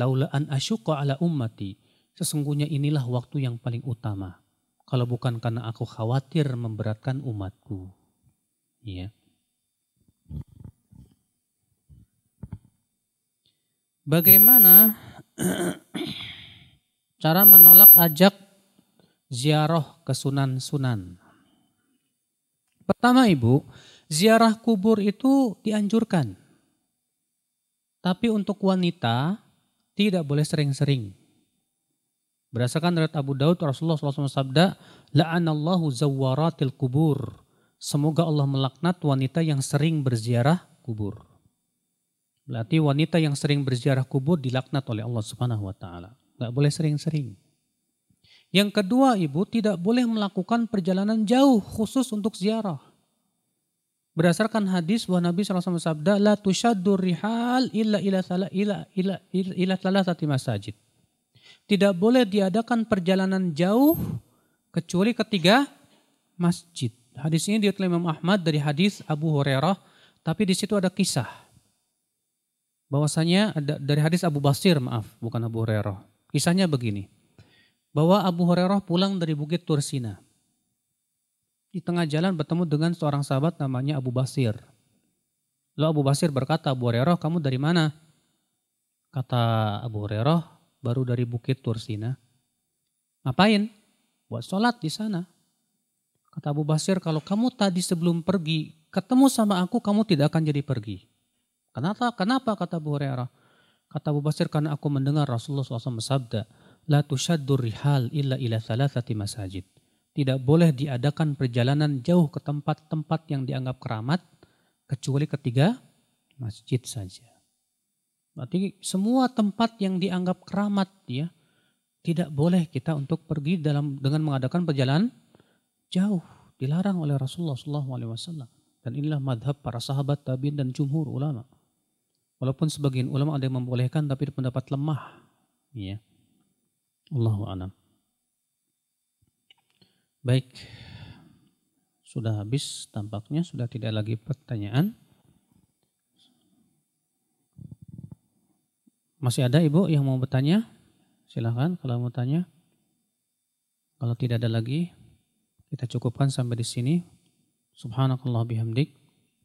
laula an ala ummati Sesungguhnya inilah waktu yang paling utama. Kalau bukan karena aku khawatir memberatkan umatku. Ya. Bagaimana <clears throat> cara menolak ajak ziarah ke sunan-sunan? Pertama ibu, ziarah kubur itu dianjurkan. Tapi untuk wanita tidak boleh sering-sering. Berdasarkan riwayat Abu Daud, Rasulullah SAW sabda, La'anallahu zawaratil kubur. Semoga Allah melaknat wanita yang sering berziarah kubur. Berarti wanita yang sering berziarah kubur dilaknat oleh Allah Subhanahu wa taala. Enggak boleh sering-sering. Yang kedua, Ibu tidak boleh melakukan perjalanan jauh khusus untuk ziarah. Berdasarkan hadis bahwa Nabi SAW sabda, "La tusyaddur rihal illa ila ila ila ila, ila, ila, ila, ila, ila, ila, ila, tidak boleh diadakan perjalanan jauh kecuali ketiga masjid. Hadis ini diriwayatkan Imam Ahmad dari hadis Abu Hurairah, tapi di situ ada kisah. Bahwasanya ada dari hadis Abu Basir, maaf, bukan Abu Hurairah. Kisahnya begini. Bahwa Abu Hurairah pulang dari Bukit Tursina. Di tengah jalan bertemu dengan seorang sahabat namanya Abu Basir. Lalu Abu Basir berkata, Abu Hurairah kamu dari mana? Kata Abu Hurairah, baru dari Bukit Tursina. Ngapain? Buat sholat di sana. Kata Abu Basir, kalau kamu tadi sebelum pergi ketemu sama aku, kamu tidak akan jadi pergi. Kenapa? Kenapa? Kata Abu Hurairah. Kata Abu Basir, karena aku mendengar Rasulullah SAW bersabda, La tushaddur rihal illa ila thalathati masajid. Tidak boleh diadakan perjalanan jauh ke tempat-tempat yang dianggap keramat, kecuali ketiga masjid saja. Berarti semua tempat yang dianggap keramat ya tidak boleh kita untuk pergi dalam dengan mengadakan perjalanan jauh dilarang oleh Rasulullah SAW dan inilah madhab para sahabat tabiin dan jumhur ulama walaupun sebagian ulama ada yang membolehkan tapi pendapat lemah ya Allahu baik sudah habis tampaknya sudah tidak lagi pertanyaan Masih ada ibu yang mau bertanya? Silahkan kalau mau tanya. Kalau tidak ada lagi, kita cukupkan sampai di sini. Subhanakallah bihamdik.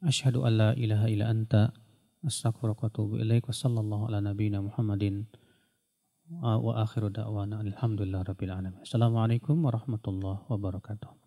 Ashadu an la ilaha ila anta. Astagfirullah wa atubu ilaik. ala nabina Muhammadin. Wa akhiru da'wana alhamdulillah rabbil alamin. Assalamualaikum warahmatullahi wabarakatuh.